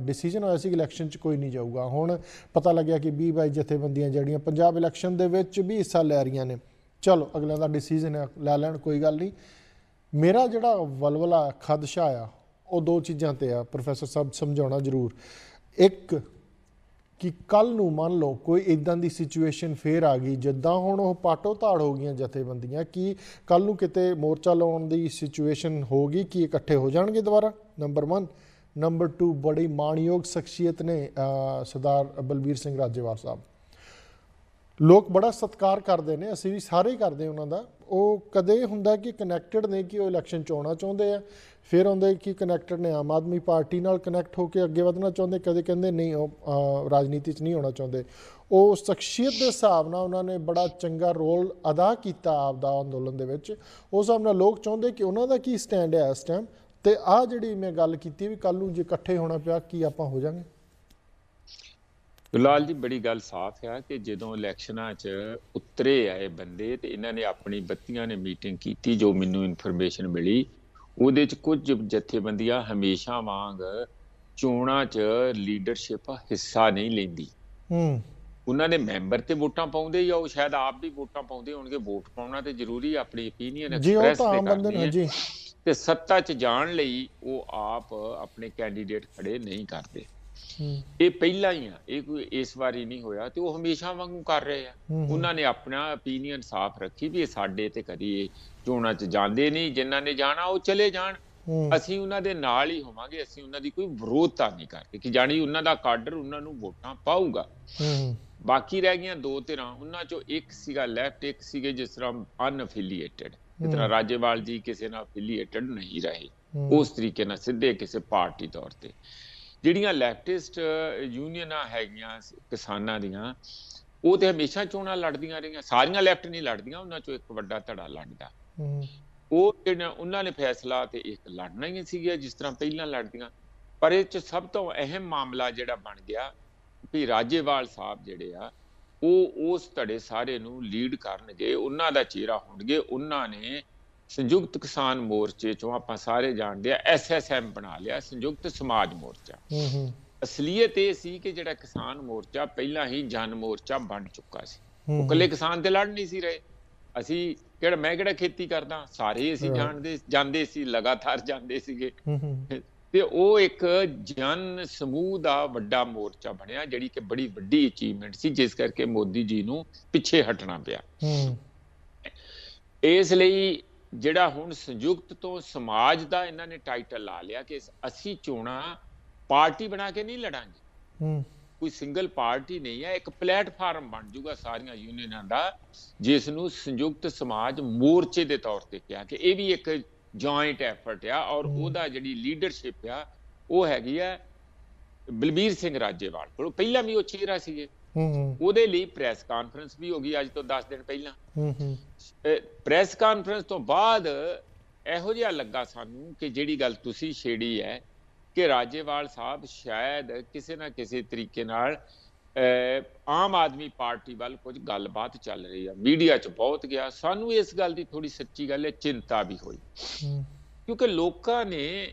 ਡਿਸੀਜਨ ਹੋਇਆ ਸੀ ਕਿ ਇਲੈਕਸ਼ਨ 'ਚ ਕੋਈ ਨਹੀਂ ਜਾਊਗਾ ਹੁਣ ਪਤਾ ਲੱਗਿਆ ਕਿ 20 ਬਾਈ ਜਥੇਬੰਦੀਆਂ ਜਿਹੜੀਆਂ ਪੰਜਾਬ ਇਲੈਕਸ਼ਨ ਦੇ ਵਿੱਚ ਵੀ ਹਿੱਸਾ ਲੈ ਰਹੀਆਂ ਨੇ ਚਲੋ ਅਗਲੇ ਦਾ ਡਿਸੀਜਨ ਲੈ ਲੈਣ ਕੋਈ ਗੱਲ ਨਹੀਂ ਮੇਰਾ ਜਿਹੜਾ ਵਲਵਲਾ ਖਦਸ਼ਾ ਆ ਉਹ ਦੋ ਚੀਜ਼ਾਂ ਤੇ ਆ ਪ੍ਰੋਫੈਸਰ ਸਾਹਿਬ ਸਮਝਾਉਣਾ ਜ਼ਰੂਰ ਇੱਕ ਕਿ ਕੱਲ ਨੂੰ ਮੰਨ ਲਓ ਕੋਈ ਇਦਾਂ ਦੀ ਸਿਚੁਏਸ਼ਨ ਫੇਰ ਆ ਗਈ ਜਿੱਦਾਂ ਹੁਣ ਉਹ ਪਾਟੋ ਧਾੜ ਹੋ ਗਈਆਂ ਜਥੇਬੰਦੀਆਂ ਕਿ ਕੱਲ ਨੂੰ ਕਿਤੇ ਮੋਰਚਾ ਲਾਉਣ ਦੀ ਸਿਚੁਏਸ਼ਨ ਹੋ ਗਈ ਕਿ ਇਕੱਠੇ ਹੋ ਜਾਣਗੇ ਦੁਬਾਰਾ ਨੰਬਰ 1 ਨੰਬਰ 2 ਬੜੀ ਮਾਣਯੋਗ ਸ਼ਖਸੀਅਤ ਨੇ ਸਰਦਾਰ ਬਲਬੀਰ ਸਿੰਘ ਰਾਜੇਵਾਲ ਸਾਹਿਬ ਲੋਕ ਬੜਾ ਸਤਿਕਾਰ ਕਰਦੇ ਨੇ ਅਸੀਂ ਵੀ ਸਾਰੇ ਕਰਦੇ ਉਹਨਾਂ ਦਾ ਉਹ ਕਦੇ ਹੁੰਦਾ ਕਿ ਕਨੈਕਟਡ ਨੇ ਕਿ ਉਹ ਇਲੈਕਸ਼ਨ ਆਉਣਾ ਚਾਹੁੰਦੇ ਆ ਫਿਰ ਹੁੰਦਾ ਕਿ ਕਨੈਕਟਡ ਨੇ ਆਮ ਆਦਮੀ ਪਾਰਟੀ ਨਾਲ ਕਨੈਕਟ ਹੋ ਕੇ ਅੱਗੇ ਵਧਣਾ ਚਾਹੁੰਦੇ ਕਦੇ ਕਹਿੰਦੇ ਨਹੀਂ ਉਹ ਰਾਜਨੀਤੀ 'ਚ ਨਹੀਂ ਹੋਣਾ ਚਾਹੁੰਦੇ ਉਹ ਸ਼ਖਸੀਅਤ ਦੇ ਹਿਸਾਬ ਨਾਲ ਉਹਨਾਂ ਨੇ ਬੜਾ ਚੰਗਾ ਰੋਲ ਅਦਾ ਕੀਤਾ ਆਪ ਦਾ ਅੰਦੋਲਨ ਦੇ ਵਿੱਚ ਉਸ ਹਿਸਾਬ ਨਾਲ ਲੋਕ ਚਾਹੁੰਦੇ ਕਿ ਉਹਨਾਂ ਦਾ ਕੀ ਸਟੈਂਡ ਹੈ ਇਸ ਟਾਈਮ ਤੇ ਆ ਜਿਹੜੀ ਮੈਂ ਗੱਲ ਕੀਤੀ ਵੀ ਕੱਲ ਨੂੰ ਜੇ ਇਕੱਠੇ ਹੋਣਾ ਪਿਆ ਕੀ ਆਪਾਂ ਹੋ ਜਾਾਂਗੇ ਬਿਲਾਲ ਜੀ ਬੜੀ ਗੱਲ ਸਾਫ਼ ਹੈ ਕਿ ਜਦੋਂ ਇਲੈਕਸ਼ਨਾਂ 'ਚ ਉਤਰੇ ਆਏ ਬੰਦੇ ਤੇ ਇਹਨਾਂ ਨੇ ਆਪਣੀ ਬੱਤੀਆਂ ਨੇ ਮੀਟਿੰਗ ਕੀਤੀ ਜੋ ਮੈਨੂੰ ਇਨਫੋਰਮੇਸ਼ਨ ਮਿਲੀ ਉਹਦੇ 'ਚ ਕੁਝ ਜਥੇਬੰਦੀਆਂ ਹਮੇਸ਼ਾ ਵਾਂਗ ਚੋਣਾਂ 'ਚ ਲੀਡਰਸ਼ਿਪ ਹਿੱਸਾ ਨਹੀਂ ਲੈਂਦੀ ਹੂੰ ਉਹਨਾਂ ਨੇ ਮੈਂਬਰ ਤੇ ਵੋਟਾਂ ਪਾਉਂਦੇ ਜਾਂ ਉਹ ਸ਼ਾਇਦ ਆਪ ਵੀ ਵੋਟਾਂ ਪਾਉਂਦੇ ਹੋਣਗੇ ਵੋਟ ਪਾਉਣਾ ਤੇ ਜ਼ਰੂਰੀ ਆਪਣੀ ਓਪੀਨੀਅਨ ਐਕਸਪ੍ਰੈਸ ਕਰਨੀ ਹੈ ਜੀ ਤੇ ਸੱਤਾ 'ਚ ਜਾਣ ਲਈ ਉਹ ਆਪ ਆਪਣੇ ਕੈਂਡੀਡੇਟ ਖੜੇ ਨਹੀਂ ਕਰਦੇ ਇਹ ਪਹਿਲਾਂ ਹੀ ਆ ਇਹ ਕੋਈ ਇਸ ਵਾਰੀ ਨਹੀਂ ਹੋਇਆ ਤੇ ਉਹ ਹਮੇਸ਼ਾ ਵਾਂਗੂ ਕਰ ਰਹੇ ਆ ਉਹਨਾਂ ਨੇ ਆਪਣਾ opinion ਸਾਫ਼ ਰੱਖੀ ਵੀ ਇਹ ਸਾਡੇ ਤੇ ਕਰੀ ਚੋਣਾਂ 'ਚ ਜਾਂਦੇ ਨਹੀਂ ਜਿਨ੍ਹਾਂ ਨੇ ਜਾਣਾ ਉਹ ਚਲੇ ਜਾਣ ਅਸੀਂ ਉਹਨਾਂ ਦੇ ਨਾਲ ਹੀ ਹੋਵਾਂਗੇ ਅਸੀਂ ਉਹਨਾਂ ਦੀ ਕੋਈ ਵਿਰੋਧਤਾ ਨਹੀਂ ਕਰਦੇ ਕਿ ਜਾਨੀ ਉਹਨਾਂ ਦਾ ਕਾਡਰ ਉਹਨਾਂ ਨੂੰ ਵੋਟਾਂ ਪਾਊਗਾ ਬਾਕੀ ਰਹਿ ਗਈਆਂ ਦੋ ਧਿਰਾਂ ਉਹਨਾਂ 'ਚੋਂ ਇੱਕ ਸੀਗਾ ਲੈਫਟ ਇੱਕ ਸੀਗੇ ਜਿਸ ਤਰ੍ਹਾਂ ਅਨਅਫੀਲੀਏਟਡ ਜਿਸ ਤਰ੍ਹਾਂ ਰਾਜੇਵਾਲ ਜੀ ਕਿਸੇ ਨਾਲ ਅਫੀਲੀਏਟਿਡ ਨਹੀਂ ਰਹੇ ਉਸ ਤਰੀਕੇ ਨਾਲ ਸਿੱਧੇ ਕਿਸੇ ਪਾਰਟੀ ਤੌਰ ਤੇ ਜਿਹੜੀਆਂ ਲੈਫਟਿਸਟ ਯੂਨੀਅਨਾਂ ਹੈਗੀਆਂ ਕਿਸਾਨਾਂ ਦੀਆਂ ਉਹ ਤੇ ਹਮੇਸ਼ਾ ਚੋਣਾਂ ਲੜਦੀਆਂ ਰਹੀਆਂ ਸਾਰੀਆਂ ਲੈਫਟ ਨਹੀਂ ਲੜਦੀਆਂ ਉਹਨਾਂ ਚੋਂ ਇੱਕ ਵੱਡਾ ਧੜਾ ਲੜਦਾ ਉਹ ਜਿਹੜਾ ਉਹਨਾਂ ਨੇ ਫੈਸਲਾ ਤੇ ਇੱਕ ਲੜਨਾ ਹੀ ਸੀਗਾ ਜਿਸ ਤਰ੍ਹਾਂ ਪਹਿਲਾਂ ਲੜਦੀਆਂ ਪਰ ਇਹ ਚ ਸਭ ਤੋਂ ਅਹਿਮ ਮਾਮਲਾ ਜਿਹੜਾ ਬਣ ਗਿਆ ਵੀ ਰਾਜੇਵਾਲ ਸਾਹਿਬ ਜਿਹੜੇ ਆ ਉਹ ਉਸ ਧੜੇ ਸਾਰੇ ਨੂੰ ਲੀਡ ਕਰਨਗੇ ਉਹਨਾਂ ਦਾ ਚਿਹਰਾ ਹੋਣਗੇ ਉਹਨਾਂ ਨੇ ਸੰਯੁਕਤ ਕਿਸਾਨ ਮੋਰਚੇ ਚੋਂ ਆਪਾਂ ਸਾਰੇ ਜਾਣਦੇ ਆ ਐਸਐਸਐਮ ਬਣਾ ਲਿਆ ਸੰਯੁਕਤ ਸਮਾਜ ਮੋਰਚਾ ਹੂੰ ਹੂੰ ਅਸਲੀਅਤ ਇਹ ਸੀ ਕਿ ਜਿਹੜਾ ਕਿਸਾਨ ਮੋਰਚਾ ਪਹਿਲਾਂ ਹੀ ਜਨ ਮੋਰਚਾ ਬਣ ਚੁੱਕਾ ਸੀ ਉਹ ਇਕੱਲੇ ਕਿਸਾਨ ਤੇ ਲੜ ਨਹੀਂ ਸੀ ਰਹੇ ਅਸੀਂ ਕਿਹੜਾ ਮੈਂ ਕਿਹੜਾ ਖੇਤੀ ਕਰਦਾ ਸਾਰੇ ਅਸੀਂ ਜਾਣਦੇ ਜਾਂਦੇ ਸੀ ਲਗਾਤਾਰ ਜਾਂਦੇ ਸੀਗੇ ਤੇ ਉਹ ਇੱਕ ਜਨ ਸਮੂਹ ਦਾ ਵੱਡਾ ਮੋਰਚਾ ਬਣਿਆ ਜਿਹੜੀ ਕਿ ਬੜੀ ਵੱਡੀ ਅਚੀਵਮੈਂਟ ਸੀ ਜਿਸ ਕਰਕੇ ਮੋਦੀ ਜੀ ਨੂੰ ਪਿੱਛੇ ਹਟਣਾ ਪਿਆ ਇਸ ਲਈ ਜਿਹੜਾ ਹੁਣ ਸੰਯੁਕਤ ਤੋਂ ਸਮਾਜ ਦਾ ਇਹਨਾਂ ਨੇ ਟਾਈਟਲ ਲਾ ਲਿਆ ਕਿ ਅਸੀਂ ਚੋਣਾ ਪਾਰਟੀ ਬਣਾ ਕੇ ਨਹੀਂ ਲੜਾਂਗੇ ਹੂੰ ਕੋਈ ਸਿੰਗਲ ਪਾਰਟੀ ਨਹੀਂ ਹੈ ਇੱਕ ਪਲੇਟਫਾਰਮ ਬਣ ਜਾਊਗਾ ਸਾਰੀਆਂ ਯੂਨੀਅਨਾਂ ਦਾ ਜਿਸ ਨੂੰ ਸੰਯੁਕਤ ਸਮਾਜ ਮੋਰਚੇ ਦੇ ਤੌਰ ਤੇ ਕਿਹਾ ਕਿ ਇਹ ਵੀ ਇੱਕ ਜੁਆਇੰਟ ਐਫਰਟ ਆ ਔਰ ਉਹਦਾ ਜਿਹੜੀ ਲੀਡਰਸ਼ਿਪ ਆ ਉਹ ਹੈਗੀ ਆ ਬਲਬੀਰ ਸਿੰਘ ਰਾਜੇਵਾਲ ਕੋਲ ਪਹਿਲਾਂ ਵੀ ਉਹ ਚਿਹਰਾ ਸੀਗੇ ਹੂੰ ਉਹਦੇ ਲਈ ਪ੍ਰੈਸ ਕਾਨਫਰੰਸ ਵੀ ਹੋ ਗਈ ਅੱਜ ਤੋਂ 10 ਦਿਨ ਪਹਿਲਾਂ ਹੂੰ ਪ੍ਰੈਸ ਕਾਨਫਰੰਸ ਤੋਂ ਬਾਅਦ ਇਹੋ ਜਿਹਾ ਲੱਗਾ ਸਾਨੂੰ ਕਿ ਜਿਹੜੀ ਗੱਲ ਤੁਸੀਂ ਛੇੜੀ ਹੈ ਕਿ ਰਾਜੇਵਾਲ ਸਾਹਿਬ ਸ਼ਾਇਦ ਕਿਸੇ ਨਾ ਕਿਸੇ ਤਰੀਕੇ ਨਾਲ ਆਮ ਆਦਮੀ ਪਾਰਟੀ ਵੱਲ ਕੁਝ ਗੱਲਬਾਤ ਚੱਲ ਰਹੀ ਹੈ ਮੀਡੀਆ 'ਚ ਬਹੁਤ ਗਿਆ ਸਾਨੂੰ ਇਸ ਗੱਲ ਦੀ ਥੋੜੀ ਸੱਚੀ ਗੱਲ ਹੈ ਚਿੰਤਾ ਵੀ ਹੋਈ ਕਿਉਂਕਿ ਲੋਕਾਂ ਨੇ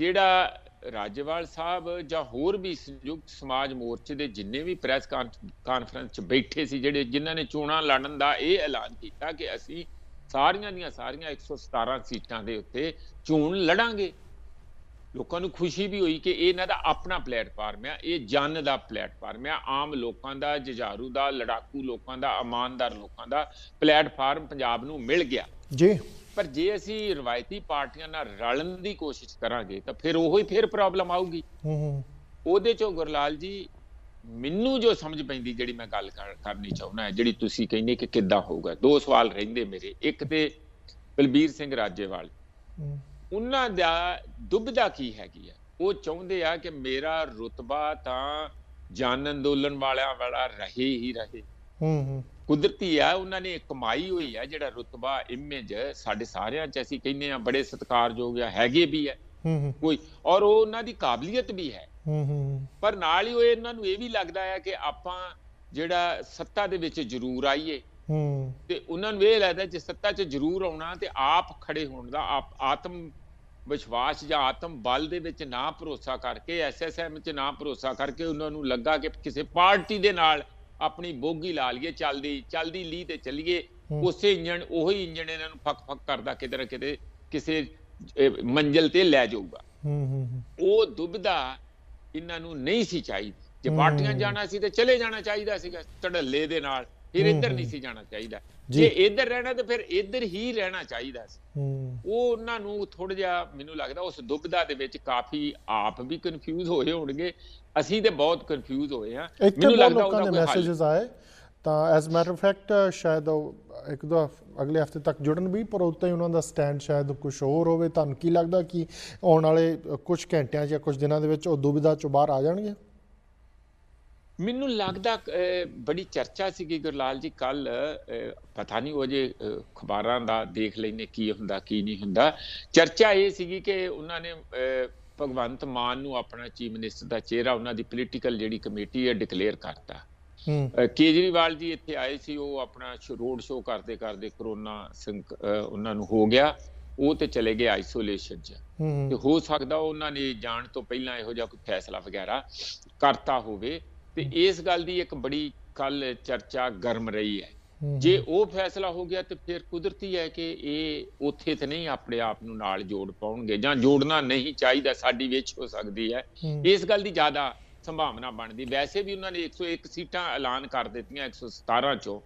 ਜਿਹੜਾ ਰਾਜੇਵਾਲ ਸਾਹਿਬ ਜਾਂ ਹੋਰ ਵੀ ਸੰਯੁਕਤ ਸਮਾਜ ਮੋਰਚੇ ਦੇ ਜਿੰਨੇ ਵੀ ਪ੍ਰੈਸ ਕਾਨਫਰੰਸ 'ਚ ਬੈਠੇ ਸੀ ਜਿਹੜੇ ਜਿਨ੍ਹਾਂ ਨੇ ਚੋਣਾਂ ਲੜਨ ਦਾ ਇਹ ਐਲਾਨ ਕੀਤਾ ਕਿ ਅਸੀਂ ਸਾਰੀਆਂ ਦੀਆਂ ਸਾਰੀਆਂ 117 ਸੀਟਾਂ ਦੇ ਉੱਤੇ ਚੋਣ ਲੜਾਂਗੇ ਲੋਕਾਂ ਨੂੰ ਖੁਸ਼ੀ ਵੀ ਹੋਈ ਕਿ ਇਹ ਇਹਨਾਂ ਦਾ ਆਪਣਾ ਪਲੇਟਫਾਰਮ ਆ ਇਹ ਜਨ ਦਾ ਪਲੇਟਫਾਰਮ ਆ ਆਮ ਲੋਕਾਂ ਦਾ ਜਜਾਰੂ ਦਾ ਲੜਾਕੂ ਲੋਕਾਂ ਦਾ ਇਮਾਨਦਾਰ ਲੋਕਾਂ ਦਾ ਪਲੇਟਫਾਰਮ ਪੰਜਾਬ ਨੂੰ ਮਿਲ ਗਿਆ ਜੀ ਪਰ ਜੇ ਅਸੀਂ ਰਵਾਇਤੀ ਪਾਰਟੀਆਂ ਨਾਲ ਰਲਣ ਦੀ ਕੋਸ਼ਿਸ਼ ਕਰਾਂਗੇ ਤਾਂ ਫਿਰ ਹੀ ਫਿਰ ਪ੍ਰੋਬਲਮ ਆਊਗੀ ਹੂੰ ਹੂੰ ਉਹਦੇ ਚੋਂ ਗੁਰਲਾਲ ਜੀ ਮੈਨੂੰ ਜੋ ਸਮਝ ਪੈਂਦੀ ਜਿਹੜੀ ਮੈਂ ਗੱਲ ਕਰਨੀ ਚਾਹੁੰਦਾ ਜਿਹੜੀ ਤੁਸੀਂ ਕਹਿੰਦੇ ਕਿ ਕਿੱਦਾਂ ਹੋਊਗਾ ਦੋ ਸਵਾਲ ਰਹਿੰਦੇ ਮੇਰੇ ਇੱਕ ਤੇ ਬਲਬੀਰ ਸਿੰਘ ਰਾਜੇਵਾਲ ਉਹਨਾਂ ਦਾ ਦੁਬਦਾ ਕੀ ਹੈਗੀ ਆ ਉਹ ਚਾਹੁੰਦੇ ਆ ਕਿ ਮੇਰਾ ਰੁਤਬਾ ਤਾਂ ਜਨ ਅੰਦੋਲਨ ਵਾਲਿਆਂ ਵਾਲਾ ਰਹੇ ਹੀ ਰਹੇ ਹੂੰ ਹੂੰ ਕੁਦਰਤੀ ਆ ਉਹਨਾਂ ਨੇ ਕਮਾਈ ਹੋਈ ਆ ਜਿਹੜਾ ਰਤਬਾ ਇਮੇਜ ਸਾਡੇ ਸਾਰਿਆਂ 'ਚ ਅਸੀਂ ਕਹਿੰਦੇ ਆ ਬੜੇ ਸਤਿਕਾਰਯੋਗ ਆ ਹੈਗੇ ਵੀ ਆ ਕੋਈ ਔਰ ਉਹ ਉਹਨਾਂ ਦੀ ਕਾਬਲੀਅਤ ਵੀ ਹੈ ਪਰ ਨਾਲ ਹੀ ਉਹ ਇਹਨਾਂ ਨੂੰ ਇਹ ਵੀ ਲੱਗਦਾ ਆ ਕਿ ਆਪਾਂ ਜਿਹੜਾ ਸੱਤਾ ਦੇ ਵਿੱਚ ਜ਼ਰੂਰ ਆਈਏ ਤੇ ਉਹਨਾਂ ਨੂੰ ਇਹ ਲੱਗਦਾ ਜੇ ਸੱਤਾ 'ਚ ਜ਼ਰੂਰ ਆਉਣਾ ਤੇ ਆਪ ਖੜੇ ਹੋਣ ਦਾ ਆਪ ਆਤਮ ਵਿਸ਼ਵਾਸ ਜਾਂ ਆਤਮ ਬਲ ਦੇ ਵਿੱਚ ਨਾ ਭਰੋਸਾ ਕਰਕੇ ਐਸਐਸਐਮ 'ਚ ਨਾ ਭਰੋਸਾ ਕਰਕੇ ਉਹਨਾਂ ਨੂੰ ਲੱਗਾ ਕਿ ਕਿਸੇ ਪਾਰਟੀ ਦੇ ਨਾਲ ਆਪਣੀ ਬੋਗੀ ਲਾ ਲਈਏ ਚੱਲਦੀ ਚੱਲਦੀ ਲੀ ਤੇ ਚੱਲੀਏ ਉਸੇ ਇੰਜਣ ਉਹੀ ਇੰਜਣ ਇਹਨਾਂ ਨੂੰ ਫੱਕ ਫੱਕ ਕਰਦਾ ਕਿਤੇ ਨਾ ਕਿਤੇ ਕਿਸੇ ਮੰਜ਼ਲ ਤੇ ਲੈ ਜਾਊਗਾ ਉਹ ਦੁਬਦਾ ਇਹਨਾਂ ਨੂੰ ਨਹੀਂ ਸੀ ਚਾਹੀਦੀ ਜੇ ਪਾਰਟੀਆਂ ਜਾਣਾ ਸੀ ਤੇ ਚਲੇ ਜਾਣਾ ਚਾਹੀਦਾ ਸੀਗਾ ਢੜੱਲੇ ਦੇ ਨਾਲ ਫਿਰ ਇੱਧਰ ਨਹੀਂ ਸੀ ਜਾਣਾ ਚਾਹੀਦਾ ਜੇ ਇੱਧਰ ਰਹਿਣਾ ਤੇ ਫਿਰ ਇੱਧਰ ਹੀ ਰਹਿਣਾ ਚਾਹੀਦਾ ਸੀ ਉਹ ਉਹਨਾਂ ਨੂੰ ਥੋੜਾ ਜਿਹਾ ਮੈਨੂੰ ਲੱਗਦਾ ਉਸ ਦੁਬਿਧਾ ਦੇ ਵਿੱਚ ਕਾਫੀ ਆਪ ਵੀ ਕਨਫਿਊਜ਼ ਹੋਏ ਹੋਣਗੇ ਅਸੀਂ ਤੇ ਬਹੁਤ ਕਨਫਿਊਜ਼ ਹੋਏ ਹਾਂ ਮੈਨੂੰ ਲੱਗਦਾ ਉਹਨਾਂ ਕੋਈ ਮੈਸੇजेस ਆਏ ਤਾਂ ਐਸ ਮੈਟਰ ਆਫ ਫੈਕਟ ਸ਼ਾਇਦ ਇੱਕ ਦੋ ਅਗਲੇ ਹਫਤੇ ਤੱਕ ਜੁੜਨ ਵੀ ਪਰ ਉੱਤੇ ਉਹਨਾਂ ਦਾ ਸਟੈਂਡ ਸ਼ਾਇਦ ਕੁਝ ਹੋਰ ਹੋਵੇ ਤੁਹਾਨੂੰ ਕੀ ਲੱਗਦਾ ਕਿ ਆਉਣ ਵਾਲੇ ਕੁਝ ਘੰਟਿਆਂ ਜਾਂ ਕੁਝ ਦਿਨਾਂ ਦੇ ਵਿੱਚ ਉਹ ਦੁਬਿਧਾ ਚੋਂ ਬਾਹਰ ਆ ਜਾਣਗੇ ਮੈਨੂੰ ਲੱਗਦਾ ਬੜੀ ਚਰਚਾ ਸੀਗੀ ਗੁਰਲਾਲ ਜੀ ਕੱਲ ਪਤਾ ਨਹੀਂ ਉਹ ਜੇ ਖਬਰਾਂ ਦਾ ਦੇਖ ਲੈਨੇ ਕੀ ਹੁੰਦਾ ਕੀ ਨਹੀਂ ਹੁੰਦਾ ਚਰਚਾ ਇਹ ਸੀਗੀ ਕਿ ਉਹਨਾਂ ਨੇ ਭਗਵੰਤ ਮਾਨ ਨੂੰ ਆਪਣਾ ਚੀਫ ਮਿਨਿਸਟਰ ਦਾ ਚਿਹਰਾ ਉਹਨਾਂ ਦੀ ਪੋਲੀਟੀਕਲ ਜਿਹੜੀ ਕਮੇਟੀ ਹੈ ਡਿਕਲੇਅਰ ਕਰਤਾ ਕੇਜਰੀਵਾਲ ਜੀ ਇੱਥੇ ਆਏ ਸੀ ਉਹ ਆਪਣਾ ਰੋਡ ਸ਼ੋਅ ਕਰਦੇ ਕਰਦੇ ਕਰੋਨਾ ਸੰਕ ਉਹਨਾਂ ਨੂੰ ਹੋ ਗਿਆ ਉਹ ਤੇ ਚਲੇ ਗਏ ਆਈਸੋਲੇਸ਼ਨ 'ਚ ਤੇ ਹੋ ਸਕਦਾ ਉਹਨਾਂ ਨੇ ਜਾਣ ਤੋਂ ਪਹਿਲਾਂ ਇਹੋ ਜਿਹਾ ਕੋਈ ਫੈਸਲਾ ਵਗੈਰਾ ਕਰਤਾ ਹੋਵੇ ਤੇ ਇਸ ਗੱਲ ਦੀ ਇੱਕ ਬੜੀ ਕੱਲ ਚਰਚਾ ਗਰਮ ਰਹੀ ਹੈ ਜੇ ਉਹ ਫੈਸਲਾ ਹੋ ਗਿਆ ਤੇ ਫਿਰ ਕੁਦਰਤੀ ਹੈ ਕਿ ਇਹ ਉੱਥੇ ਤੇ ਨਹੀਂ ਆਪਣੇ ਆਪ ਨੂੰ ਨਾਲ ਜੋੜ ਪਾਉਣਗੇ ਜਾਂ ਜੋੜਨਾ ਨਹੀਂ ਚਾਹੀਦਾ ਸਾਡੀ ਵਿੱਚ ਹੋ ਸਕਦੀ ਹੈ ਇਸ ਗੱਲ ਦੀ ਜ਼ਿਆਦਾ ਸੰਭਾਵਨਾ ਬਣਦੀ ਵੈਸੇ ਵੀ ਉਹਨਾਂ ਨੇ 101 ਸੀਟਾਂ ਐਲਾਨ ਕਰ ਦਿੱਤੀਆਂ 117 ਚੋਂ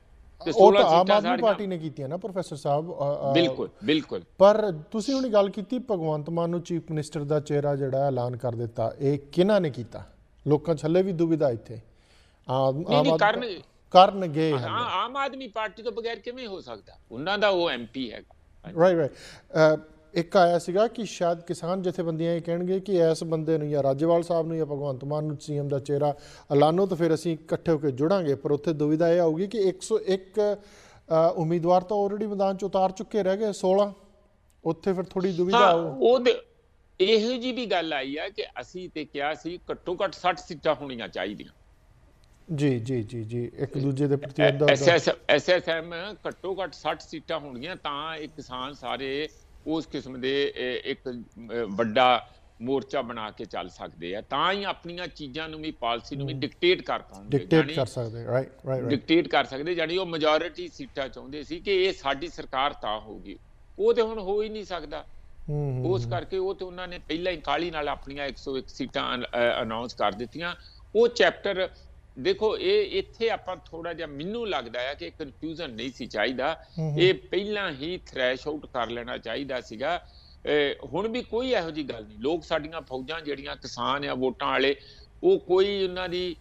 ਤੇ 16 ਸੀਟਾਂ ਆਮ ਆਦਮੀ ਪਾਰਟੀ ਨੇ ਕੀਤੀਆਂ ਨਾ ਪ੍ਰੋਫੈਸਰ ਸਾਹਿਬ ਬਿਲਕੁਲ ਬਿਲਕੁਲ ਪਰ ਤੁਸੀਂ ਹੁਣ ਗੱਲ ਕੀਤੀ ਭਗਵੰਤ ਮਾਨ ਨੂੰ ਚੀਫ ਮਿਨਿਸਟਰ ਦਾ ਚਿਹਰਾ ਜਿਹੜਾ ਐਲਾਨ ਕਰ ਦਿੱਤਾ ਇਹ ਕਿਹਨਾਂ ਨੇ ਕੀਤਾ ਲੋਕਾਂ ਛੱਲੇ ਵੀ ਦੁਬਿਧਾ ਇੱਥੇ ਆਮ ਆਦਮੀ ਕਰਨ ਕਰਨਗੇ ਆਮ ਆਦਮੀ ਪਾਰਟੀ ਤੋਂ ਬਗੈਰ ਕਿਵੇਂ ਹੋ ਸਕਦਾ ਉਹਨਾਂ ਦਾ ਉਹ ਐਮਪੀ ਹੈ ਰਾਈਟ ਰਾਈਟ ਇੱਕ ਆਇਆ ਸੀਗਾ ਕਿ ਸ਼ਾਇਦ ਕਿਸਾਨ ਜਥੇਬੰਦੀਆਂ ਇਹ ਕਹਿਣਗੇ ਕਿ ਇਸ ਬੰਦੇ ਨੂੰ ਜਾਂ ਰਾਜੇਵਾਲ ਸਾਹਿਬ ਨੂੰ ਜਾਂ ਭਗਵੰਤ ਮਾਨ ਨੂੰ ਸੀਐਮ ਦਾ ਚਿਹਰਾ ਐਲਾਨੋ ਤਾਂ ਫਿਰ ਅਸੀਂ ਇਕੱਠੇ ਹੋ ਕੇ ਜੁੜਾਂਗੇ ਪਰ ਉੱਥੇ ਦੁਵਿਧਾ ਇਹ ਆਊਗੀ ਕਿ 101 ਉਮੀਦਵਾਰ ਤਾਂ ਆਲਰੇਡੀ ਮੈਦਾਨ ਚ ਉਤਾਰ ਚੁੱਕੇ ਰਹਿ ਗਏ 16 ਉੱਥੇ ਫਿਰ ਥੋੜੀ ਦੁਵਿਧਾ ਆਊ ਉਹ ਇਹੋ ਜੀ ਵੀ ਗੱਲ ਆਈ ਆ ਕਿ ਅਸੀਂ ਤੇ ਕਿਹਾ ਸੀ ਘੱਟੋ ਘੱਟ 60 ਸੀਟਾਂ ਹੋਣੀਆਂ ਚਾਹੀਦੀਆਂ ਜੀ ਜੀ ਜੀ ਜੀ ਇੱਕ ਦੂਜੇ ਦੇ ਪ੍ਰਤੀ ਐਮ ਘੱਟੋ ਘੱਟ 60 ਸੀਟਾਂ ਹੋਣੀਆਂ ਤਾਂ ਇਹ ਕਿਸਾਨ ਸਾਰੇ ਉਸ ਕਿਸਮ ਦੇ ਇੱਕ ਵੱਡਾ ਮੋਰਚਾ ਬਣਾ ਕੇ ਚੱਲ ਸਕਦੇ ਆ ਤਾਂ ਹੀ ਆਪਣੀਆਂ ਚੀਜ਼ਾਂ ਨੂੰ ਵੀ ਪਾਲਿਸੀ ਨੂੰ ਵੀ ਡਿਕਟੇਟ ਕਰ ਪਾਉਂਦੇ ਡਿਕਟੇਟ ਕਰ ਸਕਦੇ ਰਾਈਟ ਰਾਈਟ ਡਿਕਟੇਟ ਕਰ ਸਕਦੇ ਜਾਨੀ ਉਹ ਮੈਜੋਰਿਟੀ ਸੀਟਾਂ ਚਾਹੁੰਦੇ ਸੀ ਕਿ ਇਹ ਸਾਡੀ ਸਰਕਾਰ ਤਾਂ ਹੋਊਗੀ ਉਹ ਤੇ ਹੁਣ ਹੋ ਹੀ ਨਹੀਂ ਸਕਦਾ ਉਸ ਕਰਕੇ ਉਹ ਤੇ ਉਹਨਾਂ ਨੇ ਪਹਿਲਾਂ ਹੀ ਕਾਲੀ ਨਾਲ ਆਪਣੀਆਂ 101 ਸੀਟਾਂ ਅਨਾਉਂਸ ਕਰ ਦਿੱਤੀਆਂ ਉਹ ਚੈਪਟਰ ਦੇਖੋ ਇਹ ਇੱਥੇ ਆਪਾਂ ਥੋੜਾ ਜਿਹਾ ਮੈਨੂੰ ਲੱਗਦਾ ਹੈ ਕਿ ਕਨਫਿਊਜ਼ਨ ਨਹੀਂ ਸੀ ਚਾਹੀਦਾ ਇਹ ਪਹਿਲਾਂ ਹੀ ਥ੍ਰੈਸ਼ ਆਊਟ ਕਰ ਲੈਣਾ ਚਾਹੀਦਾ ਸੀਗਾ ਹੁਣ ਵੀ ਕੋਈ ਇਹੋ ਜੀ ਗੱਲ ਨਹੀਂ ਲੋਕ ਸਾਡੀਆਂ ਫੌਜਾਂ ਜਿਹੜੀਆਂ ਕਿਸਾਨ ਆ ਵੋਟਾਂ ਵਾਲੇ ਉਹ ਕੋਈ ਉਹਨਾਂ ਦੀ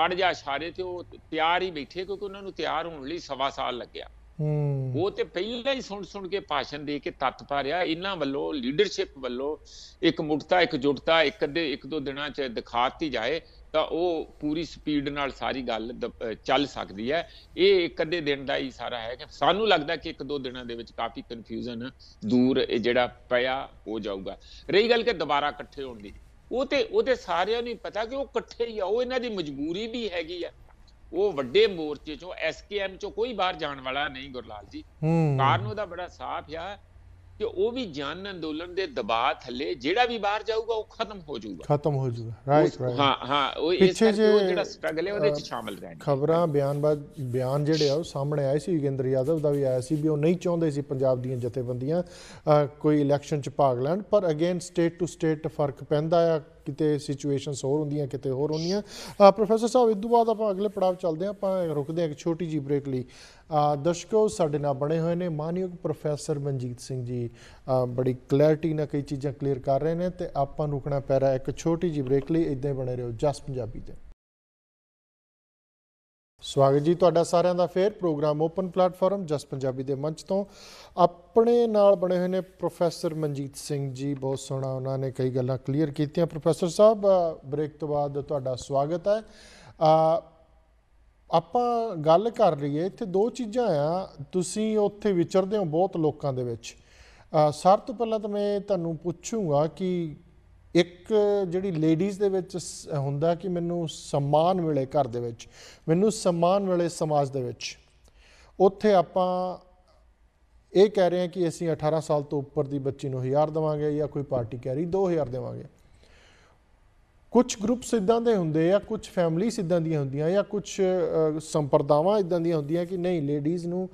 ਮੜ ਜਾ ਇਸ਼ਾਰੇ ਤੇ ਉਹ ਤਿਆਰ ਹੀ ਬੈਠੇ ਕਿਉਂਕਿ ਉਹਨਾਂ ਨੂੰ ਤਿਆਰ ਹੋਣ ਲਈ ਸਵਾ ਸਾਲ ਲੱਗਿਆ ਉਹ ਤੇ ਪਹਿਲਾਂ ਹੀ ਸੁਣ ਸੁਣ ਕੇ ਭਾਸ਼ਣ ਦੇ ਕੇ ਤੱਤ ਪਾ ਰਿਹਾ ਇਹਨਾਂ ਵੱਲੋਂ ਲੀਡਰਸ਼ਿਪ ਵੱਲੋਂ ਇੱਕ ਮੁਕਤਾ ਇੱਕ ਜੁਟਤਾ ਇੱਕ ਦੇ ਇੱਕ ਦੋ ਦਿਨਾਂ 'ਚ ਦਿਖਾਤੀ ਜਾਏ ਤਾਂ ਉਹ ਪੂਰੀ ਸਪੀਡ ਨਾਲ ਸਾਰੀ ਗੱਲ ਚੱਲ ਸਕਦੀ ਹੈ ਇਹ ਇੱਕ ਅੱਧੇ ਦਿਨ ਦਾ ਹੀ ਸਾਰਾ ਹੈ ਕਿ ਸਾਨੂੰ ਲੱਗਦਾ ਕਿ ਇੱਕ ਦੋ ਦਿਨਾਂ ਦੇ ਵਿੱਚ ਕਾਫੀ ਕਨਫਿਊਜ਼ਨ ਦੂਰ ਜਿਹੜਾ ਪਿਆ ਹੋ ਜਾਊਗਾ ਰਹੀ ਗੱਲ ਕਿ ਦੁਬਾਰਾ ਇਕੱਠੇ ਹੋਣ ਦੀ ਉਹ ਤੇ ਉਹਦੇ ਸਾਰਿਆਂ ਨੂੰ ਪਤਾ ਕਿ ਉਹ ਇਕੱਠੇ ਹੀ ਆ ਉਹ ਇਹਨਾਂ ਦੀ ਮਜਬੂਰੀ ਵੀ ਹੈਗੀ ਆ ਉਹ ਵੱਡੇ ਮੋਰਚੇ ਚੋਂ ਐਸਕੇਐਮ ਚੋਂ ਕੋਈ ਬਾਹਰ ਜਾਣ ਵਾਲਾ ਨਹੀਂ ਗੁਰਲਾਲ ਜੀ ਕਾਰਨ ਉਹਦਾ ਬੜਾ ਸਾਫ਼ ਆ ਕਿ ਉਹ ਵੀ ਜਨ ਅੰਦੋਲਨ ਦੇ ਦਬਾਅ ਥੱਲੇ ਜਿਹੜਾ ਵੀ ਬਾਹਰ ਜਾਊਗਾ ਉਹ ਖਤਮ ਹੋ ਜਾਊਗਾ ਖਤਮ ਹੋ ਜਾਊਗਾ ਰਾਈਟ ਹਾਂ ਹਾਂ ਉਹ ਇਸ ਜਿਹੜਾ ਸਟਰਗਲ ਹੈ ਉਹਦੇ ਵਿੱਚ ਸ਼ਾਮਲ ਰਹਿਣ ਖਬਰਾਂ ਬਿਆਨਬਾਜ਼ ਬਿਆਨ ਜਿਹੜੇ ਆ ਉਹ ਸਾਹਮਣੇ ਆਏ ਸੀ ਯੋਗਿੰਦਰ ਯਾਦਵ ਦਾ ਵੀ ਆਇਆ ਸੀ ਵੀ ਉਹ ਨਹੀਂ ਚਾਹੁੰਦੇ ਸੀ ਪੰਜਾਬ ਦੀਆਂ ਜਥੇਬੰਦੀਆਂ ਕੋਈ ਇਲੈਕਸ਼ਨ 'ਚ ਭਾਗ ਲੈਣ ਪਰ ਅਗੇਨ ਸਟੇਟ ਟੂ ਸਟੇਟ ਫਰਕ ਪੈਂਦਾ ਆ ਕਿਤੇ ਸਿਚੁਏਸ਼ਨਸ ਹੋਰ ਹੁੰਦੀਆਂ ਕਿਤੇ ਹੋਰ ਹੁੰਦੀਆਂ ਪ੍ਰੋਫੈਸਰ ਸਾਹਿਬ ਇਸ ਤੋਂ ਬਾਅਦ ਆਪਾਂ ਅਗਲੇ ਪੜਾਅ ਚੱਲਦੇ ਆਂ ਆਪਾਂ ਰੁਕਦੇ ਆਂ ਇੱਕ ਛੋਟੀ ਜੀ ਬ੍ਰੇਕ ਲਈ ਦਰਸ਼ਕੋ ਸਾਡੇ ਨਾਲ ਬਣੇ ਹੋਏ ਨੇ ਮਾਨਯੋਗ ਪ੍ਰੋਫੈਸਰ ਮਨਜੀਤ ਸਿੰਘ ਜੀ ਬੜੀ ਕਲੈਰਿਟੀ ਨਾਲ ਕਈ ਚੀਜ਼ਾਂ ਕਲੀਅਰ ਕਰ ਰਹੇ ਨੇ ਤੇ ਆਪਾਂ ਰੁਕਣਾ ਪੈ ਰਿਹਾ ਇੱਕ ਛੋਟੀ ਜੀ ਬ੍ਰੇਕ ਲਈ ਇਦਾਂ ਹੀ ਬਣੇ ਰਹੋ ਜਸ ਪੰਜਾਬੀ ਤੇ ਸਵਾਗਤ ਜੀ ਤੁਹਾਡਾ ਸਾਰਿਆਂ ਦਾ ਫੇਰ program open platform Jas Punjabi ਦੇ ਮੰਚ ਤੋਂ ਆਪਣੇ ਨਾਲ ਬਣੇ ਹੋਏ ਨੇ ਪ੍ਰੋਫੈਸਰ ਮਨਜੀਤ ਸਿੰਘ ਜੀ ਬਹੁਤ ਸੋਹਣਾ ਉਹਨਾਂ ਨੇ ਕਈ ਗੱਲਾਂ ਕਲੀਅਰ ਕੀਤੀਆਂ ਪ੍ਰੋਫੈਸਰ ਸਾਹਿਬ ਬ੍ਰੇਕ ਤੋਂ ਬਾਅਦ ਤੁਹਾਡਾ ਸਵਾਗਤ ਹੈ ਆਪਾਂ ਗੱਲ ਕਰ ਲਈਏ ਇੱਥੇ ਦੋ ਚੀਜ਼ਾਂ ਆ ਤੁਸੀਂ ਉੱਥੇ ਵਿਚਰਦੇ ਹੋ ਬਹੁਤ ਲੋਕਾਂ ਦੇ ਵਿੱਚ ਸਭ ਤੋਂ ਪਹਿਲਾਂ ਤਾਂ ਮੈਂ ਤੁਹਾਨੂੰ ਪੁੱਛੂਗਾ ਕਿ ਇੱਕ ਜਿਹੜੀ ਲੇਡੀਜ਼ ਦੇ ਵਿੱਚ ਹੁੰਦਾ ਕਿ ਮੈਨੂੰ ਸਨਮਾਨ ਮਿਲੇ ਘਰ ਦੇ ਵਿੱਚ ਮੈਨੂੰ ਸਨਮਾਨ ਮਿਲੇ ਸਮਾਜ ਦੇ ਵਿੱਚ ਉੱਥੇ ਆਪਾਂ ਇਹ ਕਹਿ ਰਹੇ ਹਾਂ ਕਿ ਅਸੀਂ 18 ਸਾਲ ਤੋਂ ਉੱਪਰ ਦੀ ਬੱਚੀ ਨੂੰ 1000 ਦੇਵਾਂਗੇ ਜਾਂ ਕੋਈ ਪਾਰਟੀ ਕਹਿ ਰਹੀ 2000 ਦੇਵਾਂਗੇ ਕੁਝ ਗਰੁੱਪਸ ਇਦਾਂ ਦੇ ਹੁੰਦੇ ਆ ਕੁਝ ਫੈਮਲੀਸ ਇਦਾਂ ਦੀਆਂ ਹੁੰਦੀਆਂ ਜਾਂ ਕੁਝ ਸੰਪਰਦਾਵਾਂ ਇਦਾਂ ਦੀਆਂ ਹੁੰਦੀਆਂ ਕਿ ਨਹੀਂ ਲੇਡੀਜ਼ ਨੂੰ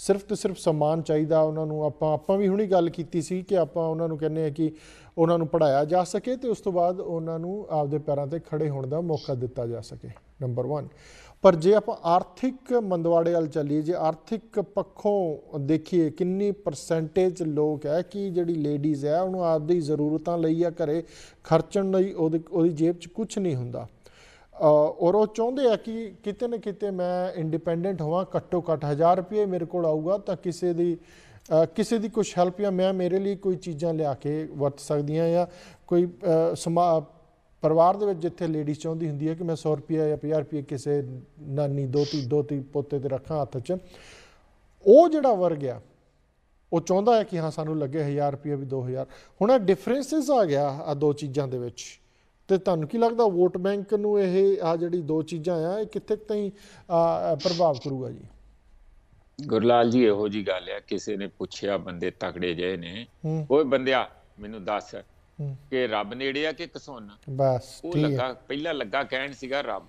ਸਿਰਫ ਤੇ ਸਿਰਫ ਸਨਮਾਨ ਚਾਹੀਦਾ ਉਹਨਾਂ ਨੂੰ ਆਪਾਂ ਆਪਾਂ ਵੀ ਹੁਣੀ ਗੱਲ ਕੀਤੀ ਸੀ ਕਿ ਆਪਾਂ ਉਹਨਾਂ ਨੂੰ ਕਹਿੰਦੇ ਆ ਕਿ ਉਹਨਾਂ ਨੂੰ ਪੜਾਇਆ ਜਾ ਸਕੇ ਤੇ ਉਸ ਤੋਂ ਬਾਅਦ ਉਹਨਾਂ ਨੂੰ ਆਪਦੇ ਪੈਰਾਂ ਤੇ ਖੜੇ ਹੋਣ ਦਾ ਮੌਕਾ ਦਿੱਤਾ ਜਾ ਸਕੇ ਨੰਬਰ 1 ਪਰ ਜੇ ਆਪਾਂ ਆਰਥਿਕ ਮੰਦਵਾੜੇ ਵੱਲ ਚੱਲੀਏ ਜੇ ਆਰਥਿਕ ਪੱਖੋਂ ਦੇਖੀਏ ਕਿੰਨੀ ਪਰਸੈਂਟੇਜ ਲੋਕ ਹੈ ਕਿ ਜਿਹੜੀ ਲੇਡੀਜ਼ ਹੈ ਉਹਨੂੰ ਆਪਦੀ ਜ਼ਰੂਰਤਾਂ ਲਈ ਆ ਘਰੇ ਖਰਚਣ ਲਈ ਉਹਦੀ ਜੇਬ 'ਚ ਕੁਝ ਨਹੀਂ ਹੁੰਦਾ ਔਰ ਉਹ ਚਾਹੁੰਦੇ ਆ ਕਿ ਕਿਤੇ ਨਾ ਕਿਤੇ ਮੈਂ ਇੰਡੀਪੈਂਡੈਂਟ ਹੋਵਾਂ ਘੱਟੋ ਘੱਟ 1000 ਰੁਪਏ ਮੇਰੇ ਕੋਲ ਆਊਗਾ ਤਾਂ ਕਿਸੇ ਦੀ ਕਿਸੇ ਦੀ ਕੁਝ ਹੈਲਪ ਜਾਂ ਮੈਂ ਮੇਰੇ ਲਈ ਕੋਈ ਚੀਜ਼ਾਂ ਲਿਆ ਕੇ ਵਰਤ ਸਕਦੀਆਂ ਜਾਂ ਕੋਈ ਸਮਾ ਪਰਿਵਾਰ ਦੇ ਵਿੱਚ ਜਿੱਥੇ ਲੇਡੀ ਚਾਹੁੰਦੀ ਹੁੰਦੀ ਹੈ ਕਿ ਮੈਂ 100 ਰੁਪਏ ਜਾਂ 50 ਰੁਪਏ ਕਿਸੇ ਨਾਨੀ ਦੋਤੀ ਦੋਤੀ ਪੋਤੇ ਤੇ ਰੱਖਾਂ ਹੱਥ 'ਚ ਉਹ ਜਿਹੜਾ ਵਰਗ ਆ ਉਹ ਚਾਹੁੰਦਾ ਹੈ ਕਿ ਹਾਂ ਸਾਨੂੰ ਲੱਗੇ 1000 ਰੁਪਏ ਵੀ 2000 ਹੁਣ ਇਹ ਡਿਫਰੈਂਸਸ ਆ ਗਿਆ ਆ ਦੋ ਚੀਜ਼ਾਂ ਦੇ ਵਿੱਚ ਤੇ ਤੁਹਾਨੂੰ ਕੀ ਲੱਗਦਾ ਵੋਟ ਬੈਂਕ ਨੂੰ ਇਹ ਆ ਜਿਹੜੀ ਦੋ ਚੀਜ਼ਾਂ ਆ ਇਹ ਕਿੱਥੇ ਤਾਈਂ ਪ੍ਰਭਾਵ ਕਰੂਗਾ ਜੀ ਗੁਰਲਾਲ ਜੀ ਇਹੋ ਜੀ ਗੱਲ ਆ ਕਿਸੇ ਨੇ ਪੁੱਛਿਆ ਬੰਦੇ ਤਕੜੇ ਜੇ ਨੇ ਓਏ ਬੰਦਿਆ ਮੈਨੂੰ ਦੱਸ ਕਿ ਰੱਬ ਨੇੜੇ ਆ ਕਿ ਕਸੋਨਾ ਬਸ ਉਹ ਲੱਗਾ ਪਹਿਲਾਂ ਲੱਗਾ ਕਹਿਣ ਸੀਗਾ ਰੱਬ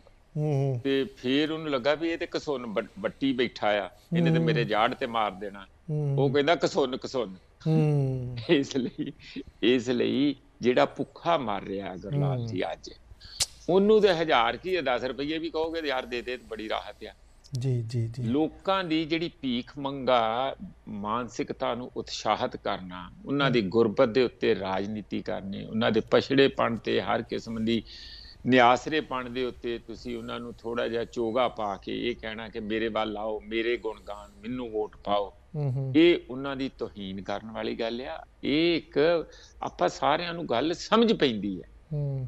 ਤੇ ਫਿਰ ਉਹਨੂੰ ਲੱਗਾ ਵੀ ਇਹ ਤੇ ਕਸੋਨ ਬੱਟੀ ਬੈਠਾ ਆ ਇਹਨੇ ਤੇ ਮੇਰੇ ਜਾੜ ਤੇ ਮਾਰ ਦੇਣਾ ਉਹ ਕਹਿੰਦਾ ਕਸੋਨ ਕਸੋਨ ਇਸ ਲਈ ਇਸ ਲਈ ਜਿਹੜਾ ਭੁੱਖਾ ਮਰ ਰਿਹਾ ਗੁਰਲਾਲ ਜੀ ਅੱਜ ਉਹਨੂੰ ਤੇ ਹਜ਼ਾਰ ਕੀ 10 ਰੁਪਏ ਵੀ ਕਹੋਗੇ ਯਾਰ ਦੇ ਦੇ ਬੜੀ ਰਾਹਤ ਆ ਜੀ ਜੀ ਜੀ ਲੋਕਾਂ ਦੀ ਜਿਹੜੀ ਭੀਖ ਮੰਗਾ ਮਾਨਸਿਕਤਾ ਨੂੰ ਉਤਸ਼ਾਹਤ ਕਰਨਾ ਉਹਨਾਂ ਦੀ ਗੁਰਬਤ ਦੇ ਉੱਤੇ ਰਾਜਨੀਤੀ ਕਰਨੀ ਉਹਨਾਂ ਦੇ ਪਛੜੇਪਣ ਤੇ ਹਰ ਕਿਸਮ ਦੀ ਨਿਆਸਰੇਪਣ ਦੇ ਉੱਤੇ ਤੁਸੀਂ ਉਹਨਾਂ ਨੂੰ ਥੋੜਾ ਜਿਹਾ ਚੋਗਾ ਪਾ ਕੇ ਇਹ ਕਹਿਣਾ ਕਿ ਮੇਰੇ ਵੱਲ ਆਓ ਮੇਰੇ ਗੁਣ ਗਾਣ ਮੈਨੂੰ ਵੋਟ ਪਾਓ ਇਹ ਉਹਨਾਂ ਦੀ ਤੋਹੀਨ ਕਰਨ ਵਾਲੀ ਗੱਲ ਆ ਇਹ ਇੱਕ ਆਪਾਂ ਸਾਰਿਆਂ ਨੂੰ ਗੱਲ ਸਮਝ ਪੈਂਦੀ ਹੈ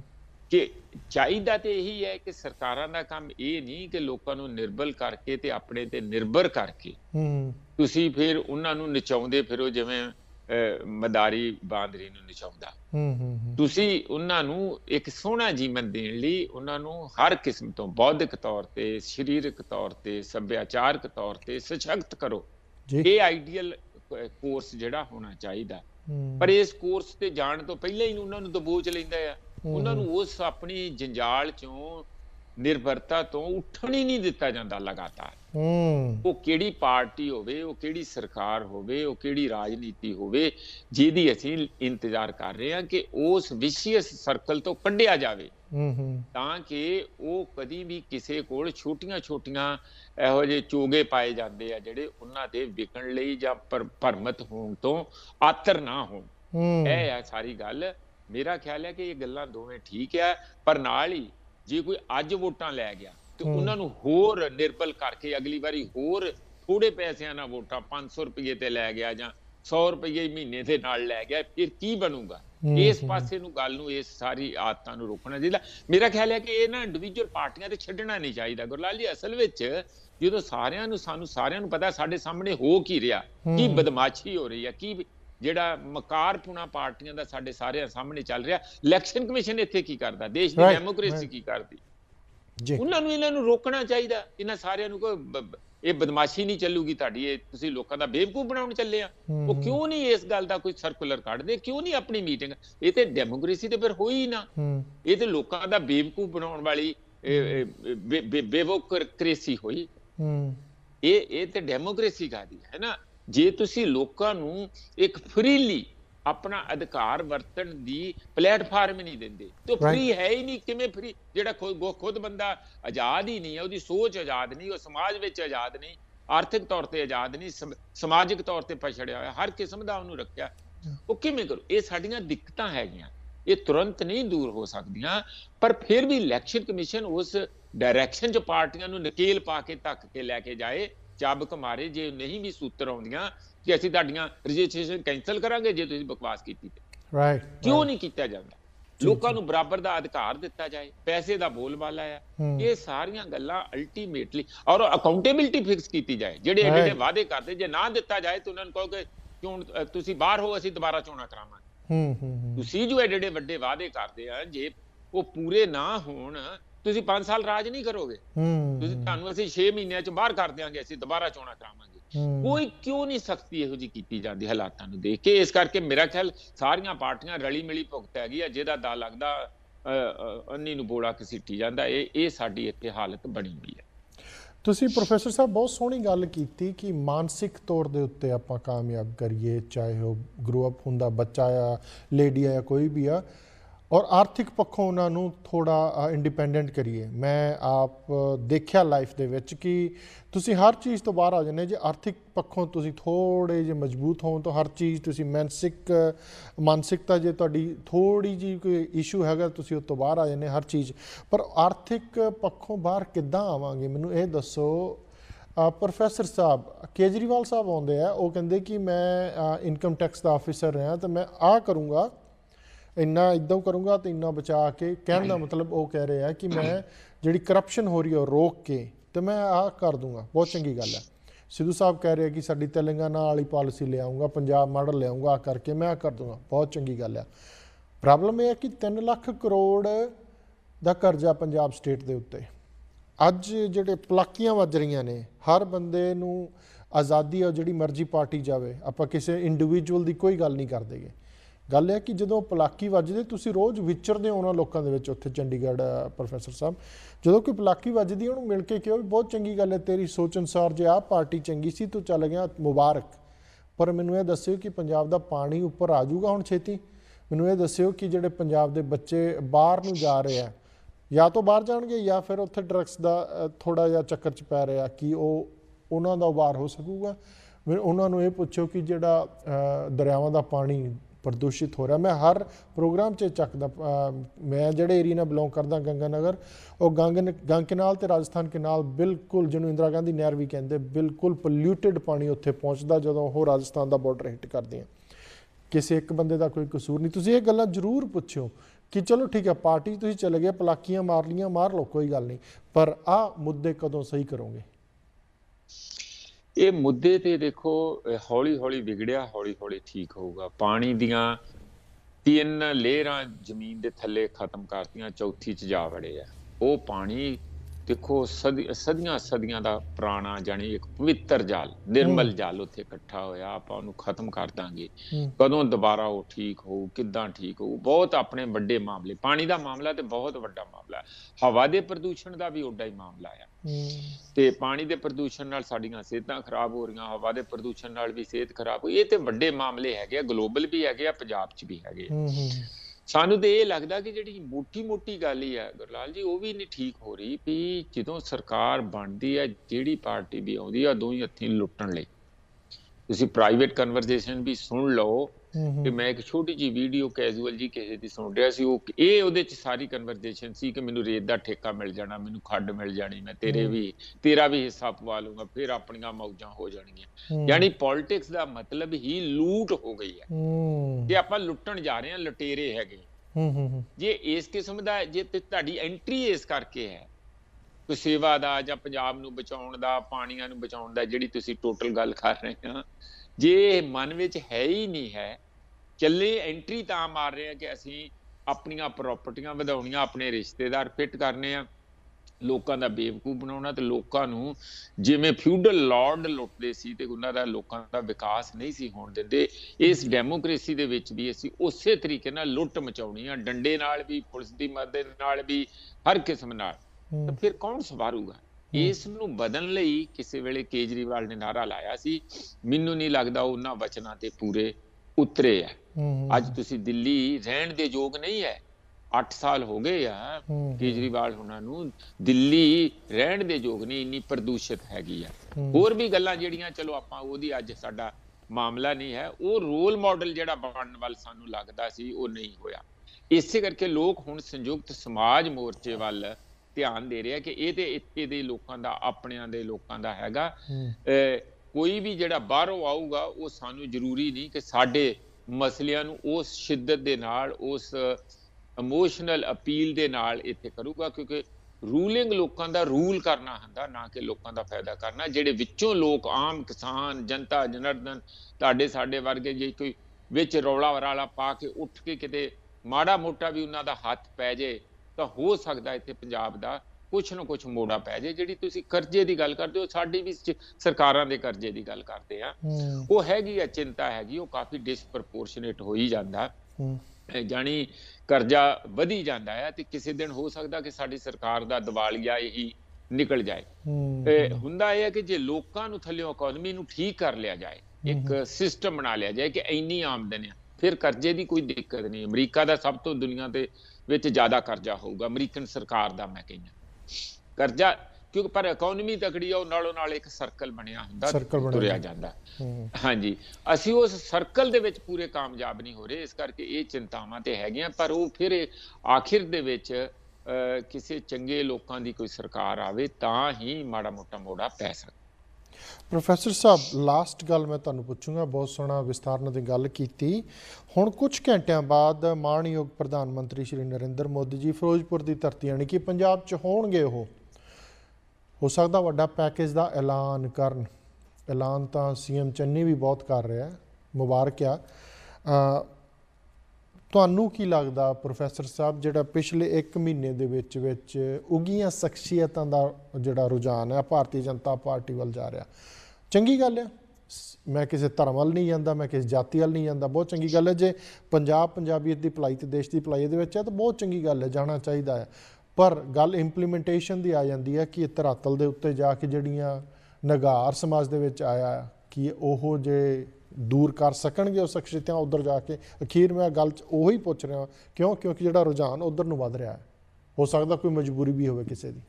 ਕਿ ਚਾਹੀਦਾ ਤੇ ਇਹੀ ਹੈ ਕਿ ਸਰਕਾਰਾਂ ਦਾ ਕੰਮ ਇਹ ਨਹੀਂ ਕਿ ਲੋਕਾਂ ਨੂੰ ਨਿਰਬਲ ਕਰਕੇ ਤੇ ਆਪਣੇ ਤੇ ਨਿਰਭਰ ਕਰਕੇ ਤੁਸੀਂ ਫਿਰ ਉਹਨਾਂ ਨੂੰ ਨਚਾਉਂਦੇ ਫਿਰੋ ਜਿਵੇਂ ਮਦਾਰੀ ਬਾਂਦਰੀ ਨੂੰ ਨਚਾਉਂਦਾ ਤੁਸੀਂ ਉਹਨਾਂ ਨੂੰ ਇੱਕ ਸੋਹਣਾ ਜੀਵਨ ਦੇਣ ਲਈ ਉਹਨਾਂ ਨੂੰ ਹਰ ਕਿਸਮ ਤੋਂ ਬੌਧਿਕ ਤੌਰ ਤੇ ਸਰੀਰਕ ਤੌਰ ਤੇ ਸੱਭਿਆਚਾਰਕ ਤੌਰ ਤੇ ਸਸ਼ਕਤ ਕਰੋ ਇਹ ਆਈਡੀਅਲ ਕੋਰਸ ਜਿਹੜਾ ਹੋਣਾ ਚਾਹੀਦਾ ਪਰ ਇਸ ਕੋਰਸ ਤੇ ਜਾਣ ਤੋਂ ਪਹਿਲਾਂ ਹੀ ਉਹਨਾਂ ਨੂੰ ਦਬੋਚ ਲੈਂਦਾ ਆ ਉਹਨਾਂ ਨੂੰ ਉਸ ਆਪਣੀ ਜੰਜਾਲ ਚੋਂ ਨਿਰਭਰਤਾ ਤੋਂ ਉੱਠਣ ਹੀ ਨਹੀਂ ਦਿੱਤਾ ਜਾਂਦਾ ਲਗਾਤਾਰ ਹੂੰ ਉਹ ਕਿਹੜੀ ਪਾਰਟੀ ਹੋਵੇ ਉਹ ਕਿਹੜੀ ਸਰਕਾਰ ਹੋਵੇ ਉਹ ਕਿਹੜੀ ਰਾਜਨੀਤੀ ਹੋਵੇ ਜਿਹਦੀ ਅਸੀਂ ਇੰਤਜ਼ਾਰ ਕਰ ਰਹੇ ਹਾਂ ਕਿ ਉਸ ਵਿਸ਼ੇਸ ਸਰਕਲ ਤੋਂ ਕੱਢਿਆ ਜਾਵੇ ਹੂੰ ਹੂੰ ਤਾਂ ਕਿ ਉਹ ਕਦੀ ਵੀ ਕਿਸੇ ਕੋਲ ਛੋਟੀਆਂ-ਛੋਟੀਆਂ ਇਹੋ ਜਿਹੇ ਚੋਗੇ ਪਾਏ ਜਾਂਦੇ ਆ ਜਿਹੜੇ ਉਹਨਾਂ ਦੇ ਵਿਕਣ ਲਈ ਜਾਂ ਪਰਮਤ ਹੋਣ ਤੋਂ ਆਤਰ ਨਾ ਹੋਣ ਇਹ ਆ ਸਾਰੀ ਗੱਲ ਮੇਰਾ ਖਿਆਲ ਹੈ ਕਿ ਇਹ ਗੱਲਾਂ ਦੋਵੇਂ ਠੀਕ ਆ ਪਰ ਨਾਲ ਹੀ ਜੇ ਕੋਈ ਅੱਜ ਵੋਟਾਂ ਲੈ ਗਿਆ ਤੇ ਉਹਨਾਂ ਨੂੰ ਹੋਰ ਨਿਰਬਲ ਕਰਕੇ ਅਗਲੀ ਵਾਰੀ ਹੋਰ ਥੋੜੇ ਪੈਸਿਆਂ ਨਾਲ ਵੋਟਾਂ 500 ਰੁਪਏ ਤੇ ਲੈ ਗਿਆ ਜਾਂ 100 ਰੁਪਏ ਮਹੀਨੇ ਦੇ ਨਾਲ ਲੈ ਗਿਆ ਫਿਰ ਕੀ ਬਣੂਗਾ ਇਸ ਪਾਸੇ ਨੂੰ ਗੱਲ ਨੂੰ ਇਸ ਸਾਰੀ ਆਦਤਾਂ ਨੂੰ ਰੋਕਣਾ ਜਿਹਦਾ ਮੇਰਾ ਖਿਆਲ ਹੈ ਕਿ ਇਹ ਨਾ ਇੰਡੀਵਿਜੂਅਲ ਪਾਰਟੀਆਂ ਤੇ ਛੱਡਣਾ ਨਹੀਂ ਚਾਹੀਦਾ ਗੁਰਲਾਲ ਜੀ ਅਸਲ ਵਿੱਚ ਜਦੋਂ ਸਾਰਿਆਂ ਨੂੰ ਸਾਨੂੰ ਸਾਰਿਆਂ ਨੂੰ ਪਤਾ ਸਾਡੇ ਸਾਹਮਣੇ ਹੋ ਕੀ ਰਿਹਾ ਕੀ ਬਦਮਾਸ਼ੀ ਹੋ ਰਹੀ ਹੈ ਕੀ ਜਿਹੜਾ ਮਕਾਰਪੂਣਾ ਪਾਰਟੀਆਂ ਦਾ ਸਾਡੇ ਸਾਰਿਆਂ ਸਾਹਮਣੇ ਚੱਲ ਰਿਹਾ ਇਲੈਕਸ਼ਨ ਕਮਿਸ਼ਨ ਇੱਥੇ ਕੀ ਕਰਦਾ ਦੇਸ਼ ਦੀ ਡੈਮੋਕ੍ਰੇਸੀ ਕੀ ਕਰਦੀ ਜੀ ਉਹਨਾਂ ਨੂੰ ਇਹਨਾਂ ਨੂੰ ਰੋਕਣਾ ਚਾਹੀਦਾ ਇਹਨਾਂ ਸਾਰਿਆਂ ਨੂੰ ਕੋਈ ਇਹ ਬਦਮਾਸ਼ੀ ਨਹੀਂ ਚੱਲੂਗੀ ਤੁਹਾਡੀ ਇਹ ਤੁਸੀਂ ਲੋਕਾਂ ਦਾ ਬੇਵਕੂਫ ਬਣਾਉਣ ਚੱਲੇ ਆ ਉਹ ਕਿਉਂ ਨਹੀਂ ਇਸ ਗੱਲ ਦਾ ਕੋਈ ਸਰਕੂਲਰ ਕੱਢਦੇ ਕਿਉਂ ਨਹੀਂ ਆਪਣੀ ਮੀਟਿੰਗ ਇਹ ਤੇ ਡੈਮੋਕ੍ਰੇਸੀ ਤੇ ਫਿਰ ਹੋਈ ਨਾ ਇਹ ਤੇ ਲੋਕਾਂ ਦਾ ਬੇਵਕੂਫ ਬਣਾਉਣ ਵਾਲੀ ਬੇਵਕਰੇਸੀ ਹੋਈ ਇਹ ਇਹ ਤੇ ਡੈਮੋਕ੍ਰੇਸੀ ਕਾਦੀ ਹੈ ਨਾ ਜੇ ਤੁਸੀਂ ਲੋਕਾਂ ਨੂੰ ਇੱਕ ਫ੍ਰੀਲੀ ਆਪਣਾ ਅਧਿਕਾਰ ਵਰਤਣ ਦੀ ਪਲੇਟਫਾਰਮ ਹੀ ਨਹੀਂ ਦਿੰਦੇ ਤੇ ਫ੍ਰੀ ਹੈ ਹੀ ਨਹੀਂ ਕਿਵੇਂ ਫ੍ਰੀ ਜਿਹੜਾ ਖੁਦ ਬੰਦਾ ਆਜ਼ਾਦ ਹੀ ਨਹੀਂ ਹੈ ਉਹਦੀ ਸੋਚ ਆਜ਼ਾਦ ਨਹੀਂ ਉਹ ਸਮਾਜ ਵਿੱਚ ਆਜ਼ਾਦ ਨਹੀਂ ਆਰਥਿਕ ਤੌਰ ਤੇ ਆਜ਼ਾਦ ਨਹੀਂ ਸਮਾਜਿਕ ਤੌਰ ਤੇ ਪਛੜਿਆ ਹੋਇਆ ਹਰ ਕਿਸਮ ਦਾ ਉਹਨੂੰ ਰੱਖਿਆ ਉਹ ਕਿਵੇਂ ਕਰੋ ਇਹ ਸਾਡੀਆਂ ਦਿੱਕਤਾਂ ਹੈਗੀਆਂ ਇਹ ਤੁਰੰਤ ਨਹੀਂ ਦੂਰ ਹੋ ਸਕਦੀਆਂ ਪਰ ਫਿਰ ਵੀ ਇਲੈਕਸ਼ਨ ਕਮਿਸ਼ਨ ਉਸ ਡਾਇਰੈਕਸ਼ਨ 'ਚ ਪਾਰਟੀਆਂ ਨੂੰ ਨਕੇਲ ਪਾ ਕੇ ਧੱਕ ਕੇ ਲੈ ਕੇ ਜਾਏ ਚਾਬਕ ਮਾਰੇ ਜੇ ਨਹੀਂ ਵੀ ਸੂਤਰ ਆਉਂਦੀਆਂ ਕਿ ਅਸੀਂ ਤੁਹਾਡੀਆਂ ਰਜਿਸਟ੍ਰੇਸ਼ਨ ਕੈਨਸਲ ਕਰਾਂਗੇ ਜੇ ਤੁਸੀਂ ਬਕਵਾਸ ਕੀਤੀ ਤੇ ਰਾਈਟ ਕਿਉਂ ਨਹੀਂ ਕੀਤਾ ਜਾਂਦਾ ਲੋਕਾਂ ਨੂੰ ਬਰਾਬਰ ਦਾ ਅਧਿਕਾਰ ਦਿੱਤਾ ਜਾਏ ਪੈਸੇ ਦਾ ਬੋਲਬਾਲਾ ਆ ਇਹ ਸਾਰੀਆਂ ਗੱਲਾਂ ਅਲਟੀਮੇਟਲੀ ਔਰ ਅਕਾਊਂਟੇਬਿਲਟੀ ਫਿਕਸ ਕੀਤੀ ਜਾਏ ਜਿਹੜੇ ਜਿਹੜੇ ਦੇ ਵਾਅਦੇ ਕਰਦੇ ਜੇ ਨਾ ਦਿੱਤਾ ਜਾਏ ਤਾਂ ਉਹਨਾਂ ਨੂੰ ਕਹੋ ਕਿ ਕਿਉਂ ਤੁਸੀਂ ਬਾਹਰ ਹੋ ਅਸੀਂ ਦੁਬਾਰਾ ਚੋਣਾ ਕਰਾਵਾਂਗੇ ਹੂੰ ਹੂੰ ਤੁਸੀਂ ਜੋ ਐਡੇ ਵੱਡੇ ਵਾਅਦੇ ਕਰਦੇ ਆ ਜੇ ਉਹ ਪੂਰੇ ਨਾ ਹੋਣ ਤੁਸੀਂ 5 ਸਾਲ ਰਾਜ ਨਹੀਂ ਕਰੋਗੇ ਤੁਸੀਂ ਤੁਹਾਨੂੰ ਅਸੀਂ 6 ਮਹੀਨਿਆਂ ਚ ਬਾਹਰ ਕਰ ਦਿਆਂਗੇ ਅਸੀਂ ਦੁਬਾਰਾ ਚੋਣਾ ਕਰਾਵਾਂਗੇ ਕੋਈ ਕਿਉਂ ਨਹੀਂ ਸਕਤੀ ਇਹੋ ਜੀ ਕੀਤੀ ਜਾਂਦੀ ਹਾਲਾਤਾਂ ਨੂੰ ਦੇਖ ਕੇ ਇਸ ਕਰਕੇ ਮੇਰਾ ਖਿਆਲ ਸਾਰੀਆਂ ਪਾਰਟੀਆਂ ਰਲੀ ਮਿਲੀ ਭੁਗਤ ਹੈਗੀ ਆ ਜਿਹਦਾ ਦਾ ਲੱਗਦਾ ਅੰਨੀ ਨੂੰ ਬੋੜਾ ਘਸੀਟੀ ਜਾਂਦਾ ਇਹ ਇਹ ਸਾਡੀ ਇੱਥੇ ਹਾਲਤ ਬਣੀ ਹੋਈ ਹੈ ਤੁਸੀਂ ਪ੍ਰੋਫੈਸਰ ਸਾਹਿਬ ਬਹੁਤ ਸੋਹਣੀ ਗੱਲ ਕੀਤੀ ਕਿ ਮਾਨਸਿਕ ਤੌਰ ਦੇ ਉੱਤੇ ਆਪਾਂ ਕਾਮਯਾਬ ਕਰੀਏ ਚਾਹੇ ਉਹ ਗਰੋਅ ਅਪ ਹੁੰਦਾ ਬੱਚਾ ਆ ਲੇਡੀ ਆ ਕੋਈ ਵੀ ਆ ਔਰ ਆਰਥਿਕ ਪੱਖੋਂ ਉਹਨਾਂ ਨੂੰ ਥੋੜਾ ਇੰਡੀਪੈਂਡੈਂਟ ਕਰੀਏ ਮੈਂ ਆਪ ਦੇਖਿਆ ਲਾਈਫ ਦੇ ਵਿੱਚ ਕਿ ਤੁਸੀਂ ਹਰ ਚੀਜ਼ ਤੋਂ ਬਾਹਰ ਆ ਜਾਂਦੇ ਜੇ ਆਰਥਿਕ ਪੱਖੋਂ ਤੁਸੀਂ ਥੋੜੇ ਜੇ ਮਜ਼ਬੂਤ ਹੋ ਤਾਂ ਹਰ ਚੀਜ਼ ਤੁਸੀਂ ਮਾਨਸਿਕ ਮਾਨਸਿਕਤਾ ਜੇ ਤੁਹਾਡੀ ਥੋੜੀ ਜੀ ਕੋਈ ਇਸ਼ੂ ਹੈਗਾ ਤੁਸੀਂ ਉਸ ਤੋਂ ਬਾਹਰ ਆ ਜਾਂਦੇ ਹਰ ਚੀਜ਼ ਪਰ ਆਰਥਿਕ ਪੱਖੋਂ ਬਾਹਰ ਕਿੱਦਾਂ ਆਵਾਂਗੇ ਮੈਨੂੰ ਇਹ ਦੱਸੋ ਪ੍ਰੋਫੈਸਰ ਸਾਹਿਬ ਕੇਜਰੀਵਾਲ ਸਾਹਿਬ ਆਉਂਦੇ ਆ ਉਹ ਕਹਿੰਦੇ ਕਿ ਮੈਂ ਇਨਕਮ ਟੈਕਸ ਦਾ ਆਫੀਸਰ ਰਿਹਾ ਤਾਂ ਮੈਂ ਆ ਕਰੂੰਗਾ ਇੰਨਾ ਇਦਾਂ ਕਰੂੰਗਾ ਤੇ ਇੰਨਾ ਬਚਾ ਕੇ ਕਹਿਣ ਦਾ ਮਤਲਬ ਉਹ ਕਹਿ ਰਿਹਾ ਕਿ ਮੈਂ ਜਿਹੜੀ ਕਰਪਸ਼ਨ ਹੋ ਰਹੀ ਹੈ ਰੋਕ ਕੇ ਤੇ ਮੈਂ ਆ ਕਰ ਦੂੰਗਾ ਬਹੁਤ ਚੰਗੀ ਗੱਲ ਹੈ ਸਿੱਧੂ ਸਾਹਿਬ ਕਹਿ ਰਿਹਾ ਕਿ ਸਾਡੀ ਤੇਲੰਗਾਨਾ ਵਾਲੀ ਪਾਲਿਸੀ ਲਿਆਉਂਗਾ ਪੰਜਾਬ ਮਾਡਲ ਲਿਆਉਂਗਾ ਆ ਕਰਕੇ ਮੈਂ ਆ ਕਰ ਦੂੰਗਾ ਬਹੁਤ ਚੰਗੀ ਗੱਲ ਹੈ ਪ੍ਰੋਬਲਮ ਇਹ ਹੈ ਕਿ 3 ਲੱਖ ਕਰੋੜ ਦਾ ਕਰਜ਼ਾ ਪੰਜਾਬ ਸਟੇਟ ਦੇ ਉੱਤੇ ਅੱਜ ਜਿਹੜੇ ਪਲਾਕੀਆਂ ਵੱਜ ਰਹੀਆਂ ਨੇ ਹਰ ਬੰਦੇ ਨੂੰ ਆਜ਼ਾਦੀ ਹੈ ਜਿਹੜੀ ਮਰਜ਼ੀ ਪਾਰਟੀ ਜਾਵੇ ਆਪਾਂ ਕਿਸੇ ਇੰਡੀਵਿਜੂਅਲ ਦੀ ਕੋਈ ਗੱਲ ਨਹੀਂ ਕਰਦੇਗੇ ਗੱਲ ਇਹ ਕਿ ਜਦੋਂ ਪਲਾਕੀ ਵੱਜਦੇ ਤੁਸੀਂ ਰੋਜ਼ ਵਿਚਰਦੇ ਹੋ ਉਹਨਾਂ ਲੋਕਾਂ ਦੇ ਵਿੱਚ ਉੱਥੇ ਚੰਡੀਗੜ੍ਹ ਪ੍ਰੋਫੈਸਰ ਸਾਹਿਬ ਜਦੋਂ ਕੋਈ ਪਲਾਕੀ ਵੱਜਦੀ ਉਹਨੂੰ ਮਿਲ ਕੇ ਕਿਹਾ ਵੀ ਬਹੁਤ ਚੰਗੀ ਗੱਲ ਹੈ ਤੇਰੀ ਸੋਚ ਅਨਸਾਰ ਜੇ ਆਹ ਪਾਰਟੀ ਚੰਗੀ ਸੀ ਤੂੰ ਚੱਲ ਗਿਆ ਮੁਬਾਰਕ ਪਰ ਮੈਨੂੰ ਇਹ ਦੱਸਿਓ ਕਿ ਪੰਜਾਬ ਦਾ ਪਾਣੀ ਉੱਪਰ ਆ ਜਾਊਗਾ ਹੁਣ ਛੇਤੀ ਮੈਨੂੰ ਇਹ ਦੱਸਿਓ ਕਿ ਜਿਹੜੇ ਪੰਜਾਬ ਦੇ ਬੱਚੇ ਬਾਹਰ ਨੂੰ ਜਾ ਰਹੇ ਆ ਜਾਂ ਤਾਂ ਬਾਹਰ ਜਾਣਗੇ ਜਾਂ ਫਿਰ ਉੱਥੇ ਡਰੱਗਸ ਦਾ ਥੋੜਾ ਜਿਹਾ ਚੱਕਰ ਚ ਪੈ ਰਿਹਾ ਕਿ ਉਹ ਉਹਨਾਂ ਦਾ ਉਬਾਰ ਹੋ ਸਕੂਗਾ ਫਿਰ ਉਹਨਾਂ ਨੂੰ ਇਹ ਪੁੱਛੋ ਕਿ ਜਿਹੜਾ ਦਰਿਆਵਾਂ ਦਾ ਪਾਣੀ ਪ੍ਰਦੂਸ਼ਿਤ ਹੋ ਰਿਹਾ ਮੈਂ ਹਰ ਪ੍ਰੋਗਰਾਮ 'ਚ ਚੱਕਦਾ ਮੈਂ ਜਿਹੜੇ ਏਰੀਆ ਨਾਲ ਬਿਲੋਂਗ ਕਰਦਾ ਗੰਗਾਨਗਰ ਉਹ ਗੰਗ ਗੰਗ ਕਨਾਲ ਤੇ ਰਾਜਸਥਾਨ ਕਨਾਲ ਬਿਲਕੁਲ ਜਿਹਨੂੰ ਇੰਦਰਾ ਗਾਂਧੀ ਨਹਿਰ ਵੀ ਕਹਿੰਦੇ ਬਿਲਕੁਲ ਪੋਲਿਊਟਡ ਪਾਣੀ ਉੱਥੇ ਪਹੁੰਚਦਾ ਜਦੋਂ ਉਹ ਰਾਜਸਥਾਨ ਦਾ ਬਾਰਡਰ ਹਿੱਟ ਆ ਕਿਸੇ ਇੱਕ ਬੰਦੇ ਦਾ ਕੋਈ ਕਸੂਰ ਨਹੀਂ ਤੁਸੀਂ ਇਹ ਗੱਲਾਂ ਜ਼ਰੂਰ ਪੁੱਛਿਓ ਕਿ ਚਲੋ ਠੀਕ ਹੈ ਪਾਰਟੀ ਤੁਸੀਂ ਚਲੇ ਗਏ ਪਲਾਕੀਆਂ ਮਾਰ ਲੀਆਂ ਮਾਰ ਲਓ ਕੋਈ ਗੱਲ ਨਹੀਂ ਪਰ ਆ ਮੁੱਦੇ ਕਦੋਂ ਸਹੀ ਕਰੋਗੇ ਇਹ ਮੁੱਦੇ ਤੇ ਦੇਖੋ ਹੌਲੀ-ਹੌਲੀ ਵਿਗੜਿਆ ਹੌਲੀ-ਹੌਲੀ ਠੀਕ ਹੋਊਗਾ ਪਾਣੀ ਦੀਆਂ ਤਿੰਨ ਲੇਅਰਾਂ ਜ਼ਮੀਨ ਦੇ ਥੱਲੇ ਖਤਮ ਕਰਤੀਆਂ ਚੌਥੀ 'ਚ ਜਾ ਵੜੇ ਆ ਉਹ ਪਾਣੀ ਦੇਖੋ ਸਦੀਆਂ ਸਦੀਆਂ ਦਾ ਪੁਰਾਣਾ ਜਾਨੀ ਇੱਕ ਪਵਿੱਤਰ ਜਲ ਨਿਰਮਲ ਜਲ ਉੱਥੇ ਇਕੱਠਾ ਹੋਇਆ ਆਪਾਂ ਉਹਨੂੰ ਖਤਮ ਕਰ ਦਾਂਗੇ ਕਦੋਂ ਦੁਬਾਰਾ ਉਹ ਠੀਕ ਹੋਊ ਕਿੱਦਾਂ ਠੀਕ ਹੋਊ ਬਹੁਤ ਆਪਣੇ ਵੱਡੇ ਮਾਮਲੇ ਪਾਣੀ ਦਾ ਮਾਮਲਾ ਤੇ ਬਹੁਤ ਵੱਡਾ ਮਾਮਲਾ ਹਵਾ ਦੇ ਪ੍ਰਦੂਸ਼ਣ ਦਾ ਵੀ ਓਡਾ ਹੀ ਮਾਮਲਾ ਆ ਤੇ ਪਾਣੀ ਦੇ ਪ੍ਰਦੂਸ਼ਣ ਨਾਲ ਸਾਡੀਆਂ ਸਿਹਤਾਂ ਖਰਾਬ ਹੋ ਰਹੀਆਂ ਹਵਾ ਦੇ ਪ੍ਰਦੂਸ਼ਣ ਨਾਲ ਵੀ ਸਿਹਤ ਖਰਾਬ ਹੋਈ ਇਹ ਤੇ ਵੱਡੇ ਮਾਮਲੇ ਹੈਗੇ ਆ ਗਲੋਬਲ ਵੀ ਹੈਗੇ ਆ ਪੰਜਾਬ 'ਚ ਵੀ ਹੈਗੇ ਆ ਸਾਨੂੰ ਤੇ ਇਹ ਲੱਗਦਾ ਕਿ ਜਿਹੜੀ ਮੋਟੀ-ਮੋਟੀ ਗੱਲ ਹੀ ਆ ਗੁਰਲਾਲ ਜੀ ਉਹ ਵੀ ਨਹੀਂ ਠੀਕ ਹੋ ਰਹੀ ਵੀ ਜਦੋਂ ਸਰਕਾਰ ਬਣਦੀ ਹੈ ਜਿਹੜੀ ਪਾਰਟੀ ਵੀ ਆਉਂਦੀ ਆ ਦੋਹੀ ਹੱਥੀਂ ਲੁੱਟਣ ਲਈ ਤੁਸੀਂ ਪ੍ਰਾਈਵੇਟ ਕਨਵਰਸੇਸ਼ਨ ਵੀ ਸੁਣ ਲਓ ਕਿ ਮੈਂ ਇੱਕ ਛੋਟੀ ਜੀ ਵੀਡੀਓ ਕੈਜੂਅਲ ਜੀ ਕਿਸੇ ਦੀ ਸੁਣ ਰਿਹਾ ਸੀ ਉਹ ਇਹ ਉਹਦੇ ਚ ਸਾਰੀ ਕਨਵਰਸੇਸ਼ਨ ਸੀ ਕਿ ਮੈਨੂੰ ਰੇਤ ਦਾ ਠੇਕਾ ਮਿਲ ਜਾਣਾ ਮੈਨੂੰ ਖੱਡ ਮਿਲ ਜਾਣੀ ਮੈਂ ਤੇਰੇ ਵੀ ਤੇਰਾ ਵੀ ਹਿੱਸਾ ਪਵਾ ਲੂੰਗਾ ਫਿਰ ਆਪਣੀਆਂ ਮੌਜਾਂ ਹੋ ਜਾਣਗੀਆਂ ਯਾਨੀ ਪੋਲਿਟਿਕਸ ਦਾ ਮਤਲਬ ਹੀ ਲੂਟ ਹੋ ਗਈ ਹੈ ਕਿ ਆਪਾਂ ਲੁੱਟਣ ਜਾ ਰਹੇ ਹਾਂ ਲਟੇਰੇ ਹੈਗੇ ਜੇ ਇਸ ਕਿਸਮ ਦਾ ਜੇ ਤੁਹਾਡੀ ਐਂਟਰੀ ਇਸ ਕਰਕੇ ਹੈ ਕੋਈ ਸੇਵਾ ਦਾ ਜਾਂ ਪੰਜਾਬ ਨੂੰ ਬਚਾਉਣ ਦਾ ਪਾਣੀਆਂ ਨੂੰ ਬਚਾਉਣ ਦਾ ਜਿਹੜੀ ਤੁਸੀਂ ਟੋਟਲ ਗੱਲ ਕਰ ਰਹੇ ਹਾਂ ਜੇ ਇਹ ਮਨ ਵਿੱਚ ਹੈ ਹੀ ਨਹੀਂ ਹੈ ਚੱਲੇ ਐਂਟਰੀ ਤਾਂ ਮਾਰ ਰਹੇ ਆ ਕਿ ਅਸੀਂ ਆਪਣੀਆਂ ਪ੍ਰਾਪਰਟੀਆਂ ਵਧਾਉਣੀਆਂ ਆਪਣੇ ਰਿਸ਼ਤੇਦਾਰ ਫਿੱਟ ਕਰਨੇ ਆ ਲੋਕਾਂ ਦਾ ਬੇਵਕੂਫ ਬਣਾਉਣਾ ਤੇ ਲੋਕਾਂ ਨੂੰ ਜਿਵੇਂ ਫਿਊਡਲ ਲਾਰਡ ਲੁੱਟਦੇ ਸੀ ਤੇ ਉਹਨਾਂ ਦਾ ਲੋਕਾਂ ਦਾ ਵਿਕਾਸ ਨਹੀਂ ਸੀ ਹੋਣ ਦਿੰਦੇ ਇਸ ਡੈਮੋਕ੍ਰੇਸੀ ਦੇ ਵਿੱਚ ਵੀ ਅਸੀਂ ਉਸੇ ਤਰੀਕੇ ਨਾਲ ਲੁੱਟ ਮਚਾਉਣੀ ਆ ਡੰਡੇ ਨਾਲ ਵੀ ਪੁਲਿਸ ਦੀ ਮਦਦ ਨਾਲ ਵੀ ਹਰ ਕਿਸਮ ਨਾਲ ਤਾਂ ਫਿਰ ਕੌਣ ਸਵਾਰੂਗਾ ਇਸ ਨੂੰ ਬਦਲਣ ਲਈ ਕਿਸੇ ਵੇਲੇ ਕੇਜਰੀਵਾਲ ਨੇ ਨਾਰਾ ਲਾਇਆ ਸੀ ਮੈਨੂੰ ਨਹੀਂ ਲੱਗਦਾ ਉਹਨਾਂ ਵਚਨਾਂ ਤੇ ਪੂਰੇ ਉਤਰੇ ਆ ਅੱਜ ਤੁਸੀਂ ਦਿੱਲੀ ਰਹਿਣ ਦੇ ਯੋਗ ਨਹੀਂ ਹੈ 8 ਸਾਲ ਹੋ ਗਏ ਆ ਕੇਜਰੀਵਾਲ ਉਹਨਾਂ ਨੂੰ ਦਿੱਲੀ ਰਹਿਣ ਦੇ ਯੋਗ ਨਹੀਂ ਇੰਨੀ ਪ੍ਰਦੂਸ਼ਿਤ ਹੈਗੀ ਆ ਹੋਰ ਵੀ ਗੱਲਾਂ ਜਿਹੜੀਆਂ ਚਲੋ ਆਪਾਂ ਉਹਦੀ ਅੱਜ ਸਾਡਾ ਮਾਮਲਾ ਨਹੀਂ ਹੈ ਉਹ ਰੋਲ ਮਾਡਲ ਜਿਹੜਾ ਬਣਨ ਵੱਲ ਸਾਨੂੰ ਲੱਗਦਾ ਸੀ ਉਹ ਨਹੀਂ ਹੋਇਆ ਇਸੇ ਕਰਕੇ ਲੋਕ ਹੁਣ ਸੰਯੁਕਤ ਸਮਾਜ ਮੋਰਚੇ ਵੱਲ ਧਿਆਨ ਦੇ ਰਿਹਾ ਕਿ ਇਹ ਤੇ ਇੱਥੇ ਦੇ ਲੋਕਾਂ ਦਾ ਆਪਣਿਆਂ ਦੇ ਲੋਕਾਂ ਦਾ ਹੈਗਾ ਕੋਈ ਵੀ ਜਿਹੜਾ ਬਾਹਰੋਂ ਆਊਗਾ ਉਹ ਸਾਨੂੰ ਜ਼ਰੂਰੀ ਨਹੀਂ ਕਿ ਸਾਡੇ ਮਸਲਿਆਂ ਨੂੰ ਉਸ ਸ਼ਿੱਦਤ ਦੇ ਨਾਲ ਉਸ ਇਮੋਸ਼ਨਲ ਅਪੀਲ ਦੇ ਨਾਲ ਇੱਥੇ ਕਰੂਗਾ ਕਿਉਂਕਿ ਰੂਲਿੰਗ ਲੋਕਾਂ ਦਾ ਰੂਲ ਕਰਨਾ ਹੁੰਦਾ ਨਾ ਕਿ ਲੋਕਾਂ ਦਾ ਫਾਇਦਾ ਕਰਨਾ ਜਿਹੜੇ ਵਿੱਚੋਂ ਲੋਕ ਆਮ ਕਿਸਾਨ ਜਨਤਾ ਜਨਰਦਨ ਤੁਹਾਡੇ ਸਾਡੇ ਵਰਗੇ ਜੇ ਕੋਈ ਵਿੱਚ ਰੌਲਾ ਵਰਾਲਾ ਪਾ ਕੇ ਉੱਠ ਕੇ ਕਿਤੇ ਮਾੜਾ ਮੋਟਾ ਵੀ ਉਹਨਾਂ ਦਾ ਹੱਥ ਪੈ ਜੇ ਤਾਂ ਹੋ ਸਕਦਾ ਇੱਥੇ ਪੰਜਾਬ ਦਾ ਕੁਝ ਨਾ ਕੁਝ ਮੋੜਾ ਪੈ ਜੇ ਜਿਹੜੀ ਤੁਸੀਂ ਕਰਜ਼ੇ ਦੀ ਗੱਲ ਕਰਦੇ ਹੋ ਸਾਡੀ ਵੀ ਸਰਕਾਰਾਂ ਦੇ ਕਰਜ਼ੇ ਦੀ ਗੱਲ ਕਰਦੇ ਆ ਉਹ ਹੈਗੀ ਆ ਚਿੰਤਾ ਹੈਗੀ ਉਹ ਕਾਫੀ ਡਿਸਪਰਪੋਰਸ਼ਨੇਟ ਹੋਈ ਜਾਂਦਾ ਜਾਨੀ ਕਰਜ਼ਾ ਵਧੀ ਜਾਂਦਾ ਹੈ ਤੇ ਕਿਸੇ ਦਿਨ ਹੋ ਸਕਦਾ ਕਿ ਸਾਡੀ ਸਰਕਾਰ ਦਾ ਦਿਵਾਲੀਆ ਇਹੀ ਨਿਕਲ ਜਾਏ ਤੇ ਹੁੰਦਾ ਇਹ ਹੈ ਕਿ ਜੇ ਲੋਕਾਂ ਨੂੰ ਥੱਲੇ ਇਕਨੋਮੀ ਨੂੰ ਠੀਕ ਕਰ ਲਿਆ ਜਾਏ ਇੱਕ ਸਿਸਟਮ ਬਣਾ ਲਿਆ ਜਾਏ ਕਿ ਇੰਨੀ ਆਮਦਨ ਹੈ ਫਿਰ ਕਰਜ਼ੇ ਦੀ ਕੋਈ ਦਿੱਕਤ ਨਹੀਂ ਅਮਰੀਕਾ ਦਾ ਸਭ ਤੋਂ ਦੁਨੀਆ ਦੇ ਵਿੱਚ ਜ਼ਿਆਦਾ ਕਰਜ਼ਾ ਹੋਊਗਾ ਅਮਰੀਕਨ ਸਰਕਾਰ ਦਾ ਮੈਂ ਕਹਿੰਦਾ ਕਰਜ਼ਾ ਕਿਉਂਕਿ ਪਰ ਇਕਨੋਮੀ ਤਕੜੀ ਆ ਉਹ ਨਾਲੋਂ ਨਾਲ ਇੱਕ ਸਰਕਲ ਬਣਿਆ ਹੁੰਦਾ ਤੁਰਿਆ ਜਾਂਦਾ ਹਾਂਜੀ ਅਸੀਂ ਉਸ ਸਰਕਲ ਦੇ ਵਿੱਚ ਪੂਰੇ ਕਾਮਯਾਬ ਨਹੀਂ ਹੋ ਰਹੇ ਇਸ ਕਰਕੇ ਇਹ ਚਿੰਤਾਵਾਂ ਤੇ ਹੈਗੀਆਂ ਪਰ ਉਹ ਫਿਰ ਆਖਿਰ ਦੇ ਵਿੱਚ ਕਿਸੇ ਚੰਗੇ ਲੋਕਾਂ ਦੀ ਕੋਈ ਸਰਕਾਰ ਆਵੇ ਤਾਂ ਹੀ ਮਾੜਾ ਮੋਟਾ ਮੋੜਾ ਪੈ ਸਕਦਾ ਪ੍ਰੋਫੈਸਰ ਸਾਹਿਬ ਲਾਸਟ ਗੱਲ ਮੈਂ ਤੁਹਾਨੂੰ ਪੁੱਛੂੰਗਾ ਬਹੁਤ ਸੋਹਣਾ ਵਿਸਤਾਰ ਨਾਲ ਦੀ ਗੱਲ ਕੀਤੀ ਹੁਣ ਕੁਝ ਘੰਟਿਆਂ ਬਾਅਦ ਮਾਣਯੋਗ ਪ੍ਰਧਾਨ ਮੰਤਰੀ ਸ਼੍ਰੀ ਨਰਿੰਦਰ ਮੋਦੀ ਜੀ ਫਿਰੋਜ਼ਪੁਰ ਦੀ ਧਰਤੀ ਯਾਨੀ ਕਿ ਪੰਜਾਬ 'ਚ ਹੋਣਗੇ ਉਹ ਹੋ ਸਕਦਾ ਵੱਡਾ ਪੈਕੇਜ ਦਾ ਐਲਾਨ ਕਰਨ ਐਲਾਨ ਤਾਂ ਸੀਐਮ ਚੰਨੀ ਵੀ ਬਹੁਤ ਕਰ ਰਿਹਾ ਹੈ ਮੁਬਾਰਕ ਆ ਤੁਹਾਨੂੰ ਕੀ ਲੱਗਦਾ ਪ੍ਰੋਫੈਸਰ ਸਾਹਿਬ ਜਿਹੜਾ ਪਿਛਲੇ 1 ਮਹੀਨੇ ਦੇ ਵਿੱਚ ਵਿੱਚ ਉਗੀਆਂ ਸ਼ਖਸੀਅਤਾਂ ਦਾ ਜਿਹੜਾ ਰੁਝਾਨ ਹੈ ਭਾਰਤੀ ਜਨਤਾ ਪਾਰਟੀ ਵੱਲ ਜਾ ਰਿਹਾ ਚੰਗੀ ਗੱਲ ਹੈ ਮੈਂ ਕਿਸੇ ਧਰਮ ਵੱਲ ਨਹੀਂ ਜਾਂਦਾ ਮੈਂ ਕਿਸੇ ਜਾਤੀ ਵੱਲ ਨਹੀਂ ਜਾਂਦਾ ਬਹੁਤ ਚੰਗੀ ਗੱਲ ਹੈ ਜੇ ਪੰਜਾਬ ਪੰਜਾਬੀਅਤ ਦੀ ਭਲਾਈ ਤੇ ਦੇਸ਼ ਦੀ ਭਲਾਈ ਦੇ ਵਿੱਚ ਹੈ ਤਾਂ ਬਹੁਤ ਚੰਗੀ ਗੱਲ ਹੈ ਜਾਣਾ ਚਾਹੀਦਾ ਹੈ ਪਰ ਗੱਲ ਇੰਪਲੀਮੈਂਟੇਸ਼ਨ ਦੀ ਆ ਜਾਂਦੀ ਹੈ ਕਿ ਇਹ ਧਰਾਤਲ ਦੇ ਉੱਤੇ ਜਾ ਕੇ ਜਿਹੜੀਆਂ ਨਗਾਰ ਸਮਾਜ ਦੇ ਵਿੱਚ ਆਇਆ ਕਿ ਉਹ ਜੇ ਦੂਰ ਕਰ ਸਕਣਗੇ ਉਹ ਸ਼ਖਸੀਅਤਾਂ ਉਧਰ ਜਾ ਕੇ ਅਖੀਰ ਮੈਂ ਗੱਲ ਚ ਉਹੀ ਪੁੱਛ ਰਿਹਾ ਕਿਉਂ ਕਿਉਂਕਿ ਜਿਹੜਾ ਰੁਝਾਨ ਉਧਰ ਨੂੰ ਵੱਧ ਰਿਹਾ ਹੈ ਹੋ ਸਕਦਾ ਕੋਈ ਮਜਬੂਰੀ ਵੀ ਹੋਵੇ ਕਿਸੇ ਦੀ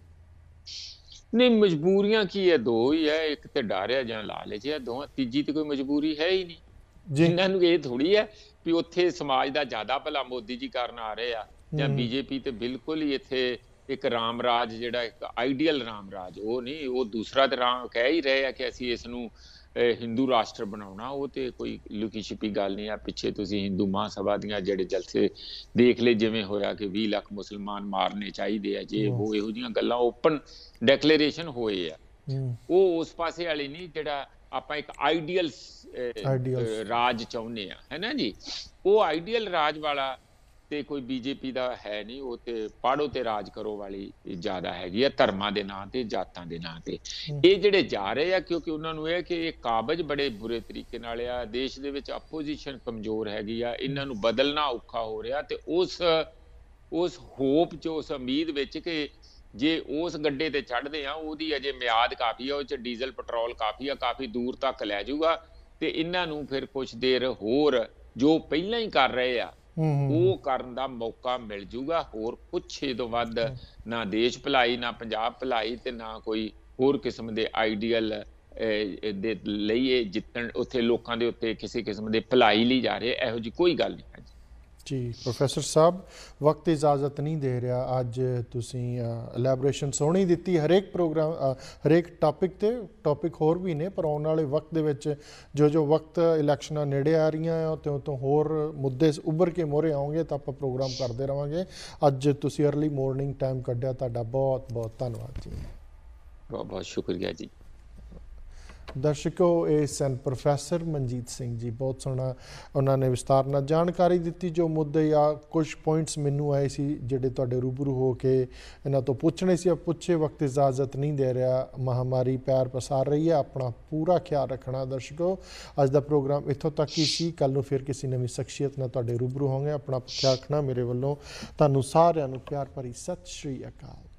ਨਹੀਂ ਮਜਬੂਰੀਆਂ ਕੀ ਹੈ ਦੋ ਹੀ ਹੈ ਇੱਕ ਤੇ ਡਾਰਿਆ ਜਾਂ ਲਾਲਚ ਹੈ ਦੋਵਾਂ ਤੀਜੀ ਤੇ ਕੋਈ ਮਜਬੂਰੀ ਹੈ ਹੀ ਨਹੀਂ ਜਿੰਨਾਂ ਨੂੰ ਇਹ ਥੋੜੀ ਹੈ ਵੀ ਉੱਥੇ ਸਮਾਜ ਦਾ ਜ਼ਿਆਦਾ ਭਲਾ ਮੋਦੀ ਜੀ ਕਰਨ ਆ ਰਹੇ ਆ ਜਾਂ ਬੀਜੇਪੀ ਤੇ ਬਿਲਕੁਲ ਹੀ ਇੱਥੇ ਇੱਕ ਰਾਮ ਰਾਜ ਜਿਹੜਾ ਇੱਕ ਆਈਡੀਅਲ ਰਾਮ ਰਾਜ ਉਹ ਨਹੀਂ ਉਹ ਦੂਸਰਾ ਤੇ ਰਾਮ ਕਹਿ ਹੀ ਰਹੇ ਆ ਕਿ ਅਸੀਂ ਇਸ ਨੂੰ ਹਿੰਦੂ ਰਾਸ਼ਟਰ ਬਣਾਉਣਾ ਉਹ ਤੇ ਕੋਈ ਲੁਕੀ ਛਿਪੀ ਗੱਲ ਨਹੀਂ ਆ ਪਿੱਛੇ ਤੁਸੀਂ ਹਿੰਦੂ ਮਹਾਸਭਾ ਦੀਆਂ ਜਿਹੜੇ ਜਲਸੇ ਦੇਖ ਲਏ ਜਿਵੇਂ ਹੋਇਆ ਕਿ 20 ਲੱਖ ਮੁਸਲਮਾਨ ਮਾਰਨੇ ਚਾਹੀਦੇ ਆ ਜੇ ਉਹ ਇਹੋ ਜੀਆਂ ਗੱਲਾਂ ਓਪਨ ਡੈਕਲੇਰੇਸ਼ਨ ਹੋਏ ਆ ਉਹ ਉਸ ਪਾਸੇ ਵਾਲੀ ਨਹੀਂ ਜਿਹੜਾ ਆਪਾਂ ਇੱਕ ਆਈਡੀਅਲ ਰਾਜ ਚਾਹੁੰਦੇ ਆ ਹੈਨਾ ਜੀ ਉਹ ਆਈਡੀਅਲ ਰਾਜ ਵਾਲਾ ਤੇ ਕੋਈ ਬੀਜੇਪੀ ਦਾ ਹੈ ਨਹੀਂ ਉਹ ਤੇ ਪਾੜੋ ਤੇ ਰਾਜ ਕਰੋ ਵਾਲੀ ਜ਼ਿਆਦਾ ਹੈਗੀ ਹੈ ਧਰਮਾਂ ਦੇ ਨਾਂ ਤੇ ਜਾਤਾਂ ਦੇ ਨਾਂ ਤੇ ਇਹ ਜਿਹੜੇ ਜਾ ਰਹੇ ਆ ਕਿਉਂਕਿ ਉਹਨਾਂ ਨੂੰ ਇਹ ਕਿ ਇਹ ਕਾਬਜ ਬੜੇ ਬੁਰੇ ਤਰੀਕੇ ਨਾਲ ਆ ਦੇਸ਼ ਦੇ ਵਿੱਚ ਆਪੋਜੀਸ਼ਨ ਕਮਜ਼ੋਰ ਹੈਗੀ ਆ ਇਹਨਾਂ ਨੂੰ ਬਦਲਣਾ ਔਖਾ ਹੋ ਰਿਹਾ ਤੇ ਉਸ ਉਸ ਹੋਪ ਚ ਉਸ ਉਮੀਦ ਵਿੱਚ ਕਿ ਜੇ ਉਸ ਗੱਡੇ ਤੇ ਚੜਦੇ ਆ ਉਹਦੀ ਅਜੇ ਮਿਆਦ ਕਾਫੀ ਆ ਉਹ ਚ ਡੀਜ਼ਲ ਪੈਟਰੋਲ ਕਾਫੀ ਆ ਕਾਫੀ ਦੂਰ ਤੱਕ ਲੈ ਜਾਊਗਾ ਤੇ ਇਹਨਾਂ ਨੂੰ ਫਿਰ ਕੁਝ ਦੇਰ ਹੋਰ ਜੋ ਪਹਿਲਾਂ ਹੀ ਕਰ ਰਹੇ ਆ ਉਹ ਕਰਨ ਦਾ ਮੌਕਾ ਮਿਲ ਜੂਗਾ ਹੋਰ ਪੁੱਛੇ ਇਹ ਤੋਂ ਵੱਧ ਨਾ ਦੇਸ਼ ਭਲਾਈ ਨਾ ਪੰਜਾਬ ਭਲਾਈ ਤੇ ਨਾ ਕੋਈ ਹੋਰ ਕਿਸਮ ਦੇ ਆਈਡੀਅਲ ਦੇ ਲਈ ਇਹ ਜਿੱਤਣ ਉੱਥੇ ਲੋਕਾਂ ਦੇ ਉੱਤੇ ਕਿਸੇ ਕਿਸਮ ਦੇ ਭਲਾਈ ਲਈ ਜਾ ਰਹੇ ਇਹੋ ਜੀ ਕੋਈ ਗੱਲ ਨਹੀਂ ਹੈ ਜੀ ਪ੍ਰੋਫੈਸਰ ਸਾਹਿਬ ਵਕਤ ਇਜਾਜ਼ਤ ਨਹੀਂ ਦੇ ਰਿਹਾ ਅੱਜ ਤੁਸੀਂ ਐਲੈਬੋਰੇਸ਼ਨ ਸੋਹਣੀ ਦਿੱਤੀ ਹਰੇਕ ਪ੍ਰੋਗਰਾਮ ਹਰੇਕ ਟਾਪਿਕ ਤੇ ਟਾਪਿਕ ਹੋਰ ਵੀ ਨੇ ਪਰ ਆਉਣ ਵਾਲੇ ਵਕਤ ਦੇ ਵਿੱਚ ਜੋ ਜੋ ਵਕਤ ਇਲੈਕਸ਼ਨਾਂ ਨੇੜੇ ਆ ਰਹੀਆਂ ਆ ਤੇ ਉਤੋਂ ਹੋਰ ਮੁੱਦੇ ਉੱਭਰ ਕੇ ਮੋਰੇ ਆਉਂਗੇ ਤਾਂ ਆਪਾਂ ਪ੍ਰੋਗਰਾਮ ਕਰਦੇ ਰਵਾਂਗੇ ਅੱਜ ਤੁਸੀਂ अर्ਲੀ ਮਾਰਨਿੰਗ ਟਾਈਮ ਕੱਢਿਆ ਤੁਹਾਡਾ ਬਹੁਤ ਬਹੁਤ ਧੰਨਵਾਦ ਜੀ ਬਹੁਤ ਬਹੁਤ ਸ਼ੁਕਰੀਆ ਜੀ ਦਰਸ਼ਕੋ ਇਹ ਸਨ ਪ੍ਰੋਫੈਸਰ ਮਨਜੀਤ ਸਿੰਘ ਜੀ ਬਹੁਤ ਸੋਹਣਾ ਉਹਨਾਂ ਨੇ ਵਿਸਤਾਰ ਨਾਲ ਜਾਣਕਾਰੀ ਦਿੱਤੀ ਜੋ ਮੁੱਦੇ ਆ ਕੁਝ ਪੁਆਇੰਟਸ ਮੈਨੂੰ ਆਏ ਸੀ ਜਿਹੜੇ ਤੁਹਾਡੇ ਰੂਬਰੂ ਹੋ ਕੇ ਇਹਨਾਂ ਤੋਂ ਪੁੱਛਣੇ ਸੀ ਆ ਪੁੱਛੇ ਵਕਤ ਇਜਾਜ਼ਤ ਨਹੀਂ ਦੇ ਰਿਹਾ ਮਹਾਮਾਰੀ ਪੈਰ ਪਸਾਰ ਰਹੀ ਹੈ ਆਪਣਾ ਪੂਰਾ ਖਿਆਲ ਰੱਖਣਾ ਦਰਸ਼ਕੋ ਅੱਜ ਦਾ ਪ੍ਰੋਗਰਾਮ ਇੱਥੋਂ ਤੱਕ ਹੀ ਸੀ ਕੱਲ ਨੂੰ ਫਿਰ ਕਿਸੇ ਨਵੀਂ ਸ਼ਖਸੀਅਤ ਨਾਲ ਤੁਹਾਡੇ ਰੂਬਰੂ ਹੋਵਾਂਗੇ ਆਪਣਾ ਖਿਆਲ ਰੱਖਣਾ ਮੇਰੇ ਵੱਲੋਂ ਤੁਹਾਨੂੰ ਸਾਰਿਆਂ ਨੂੰ ਪਿਆਰ ਭਰੀ ਸਤਿ ਸ਼੍ਰੀ ਅਕਾਲ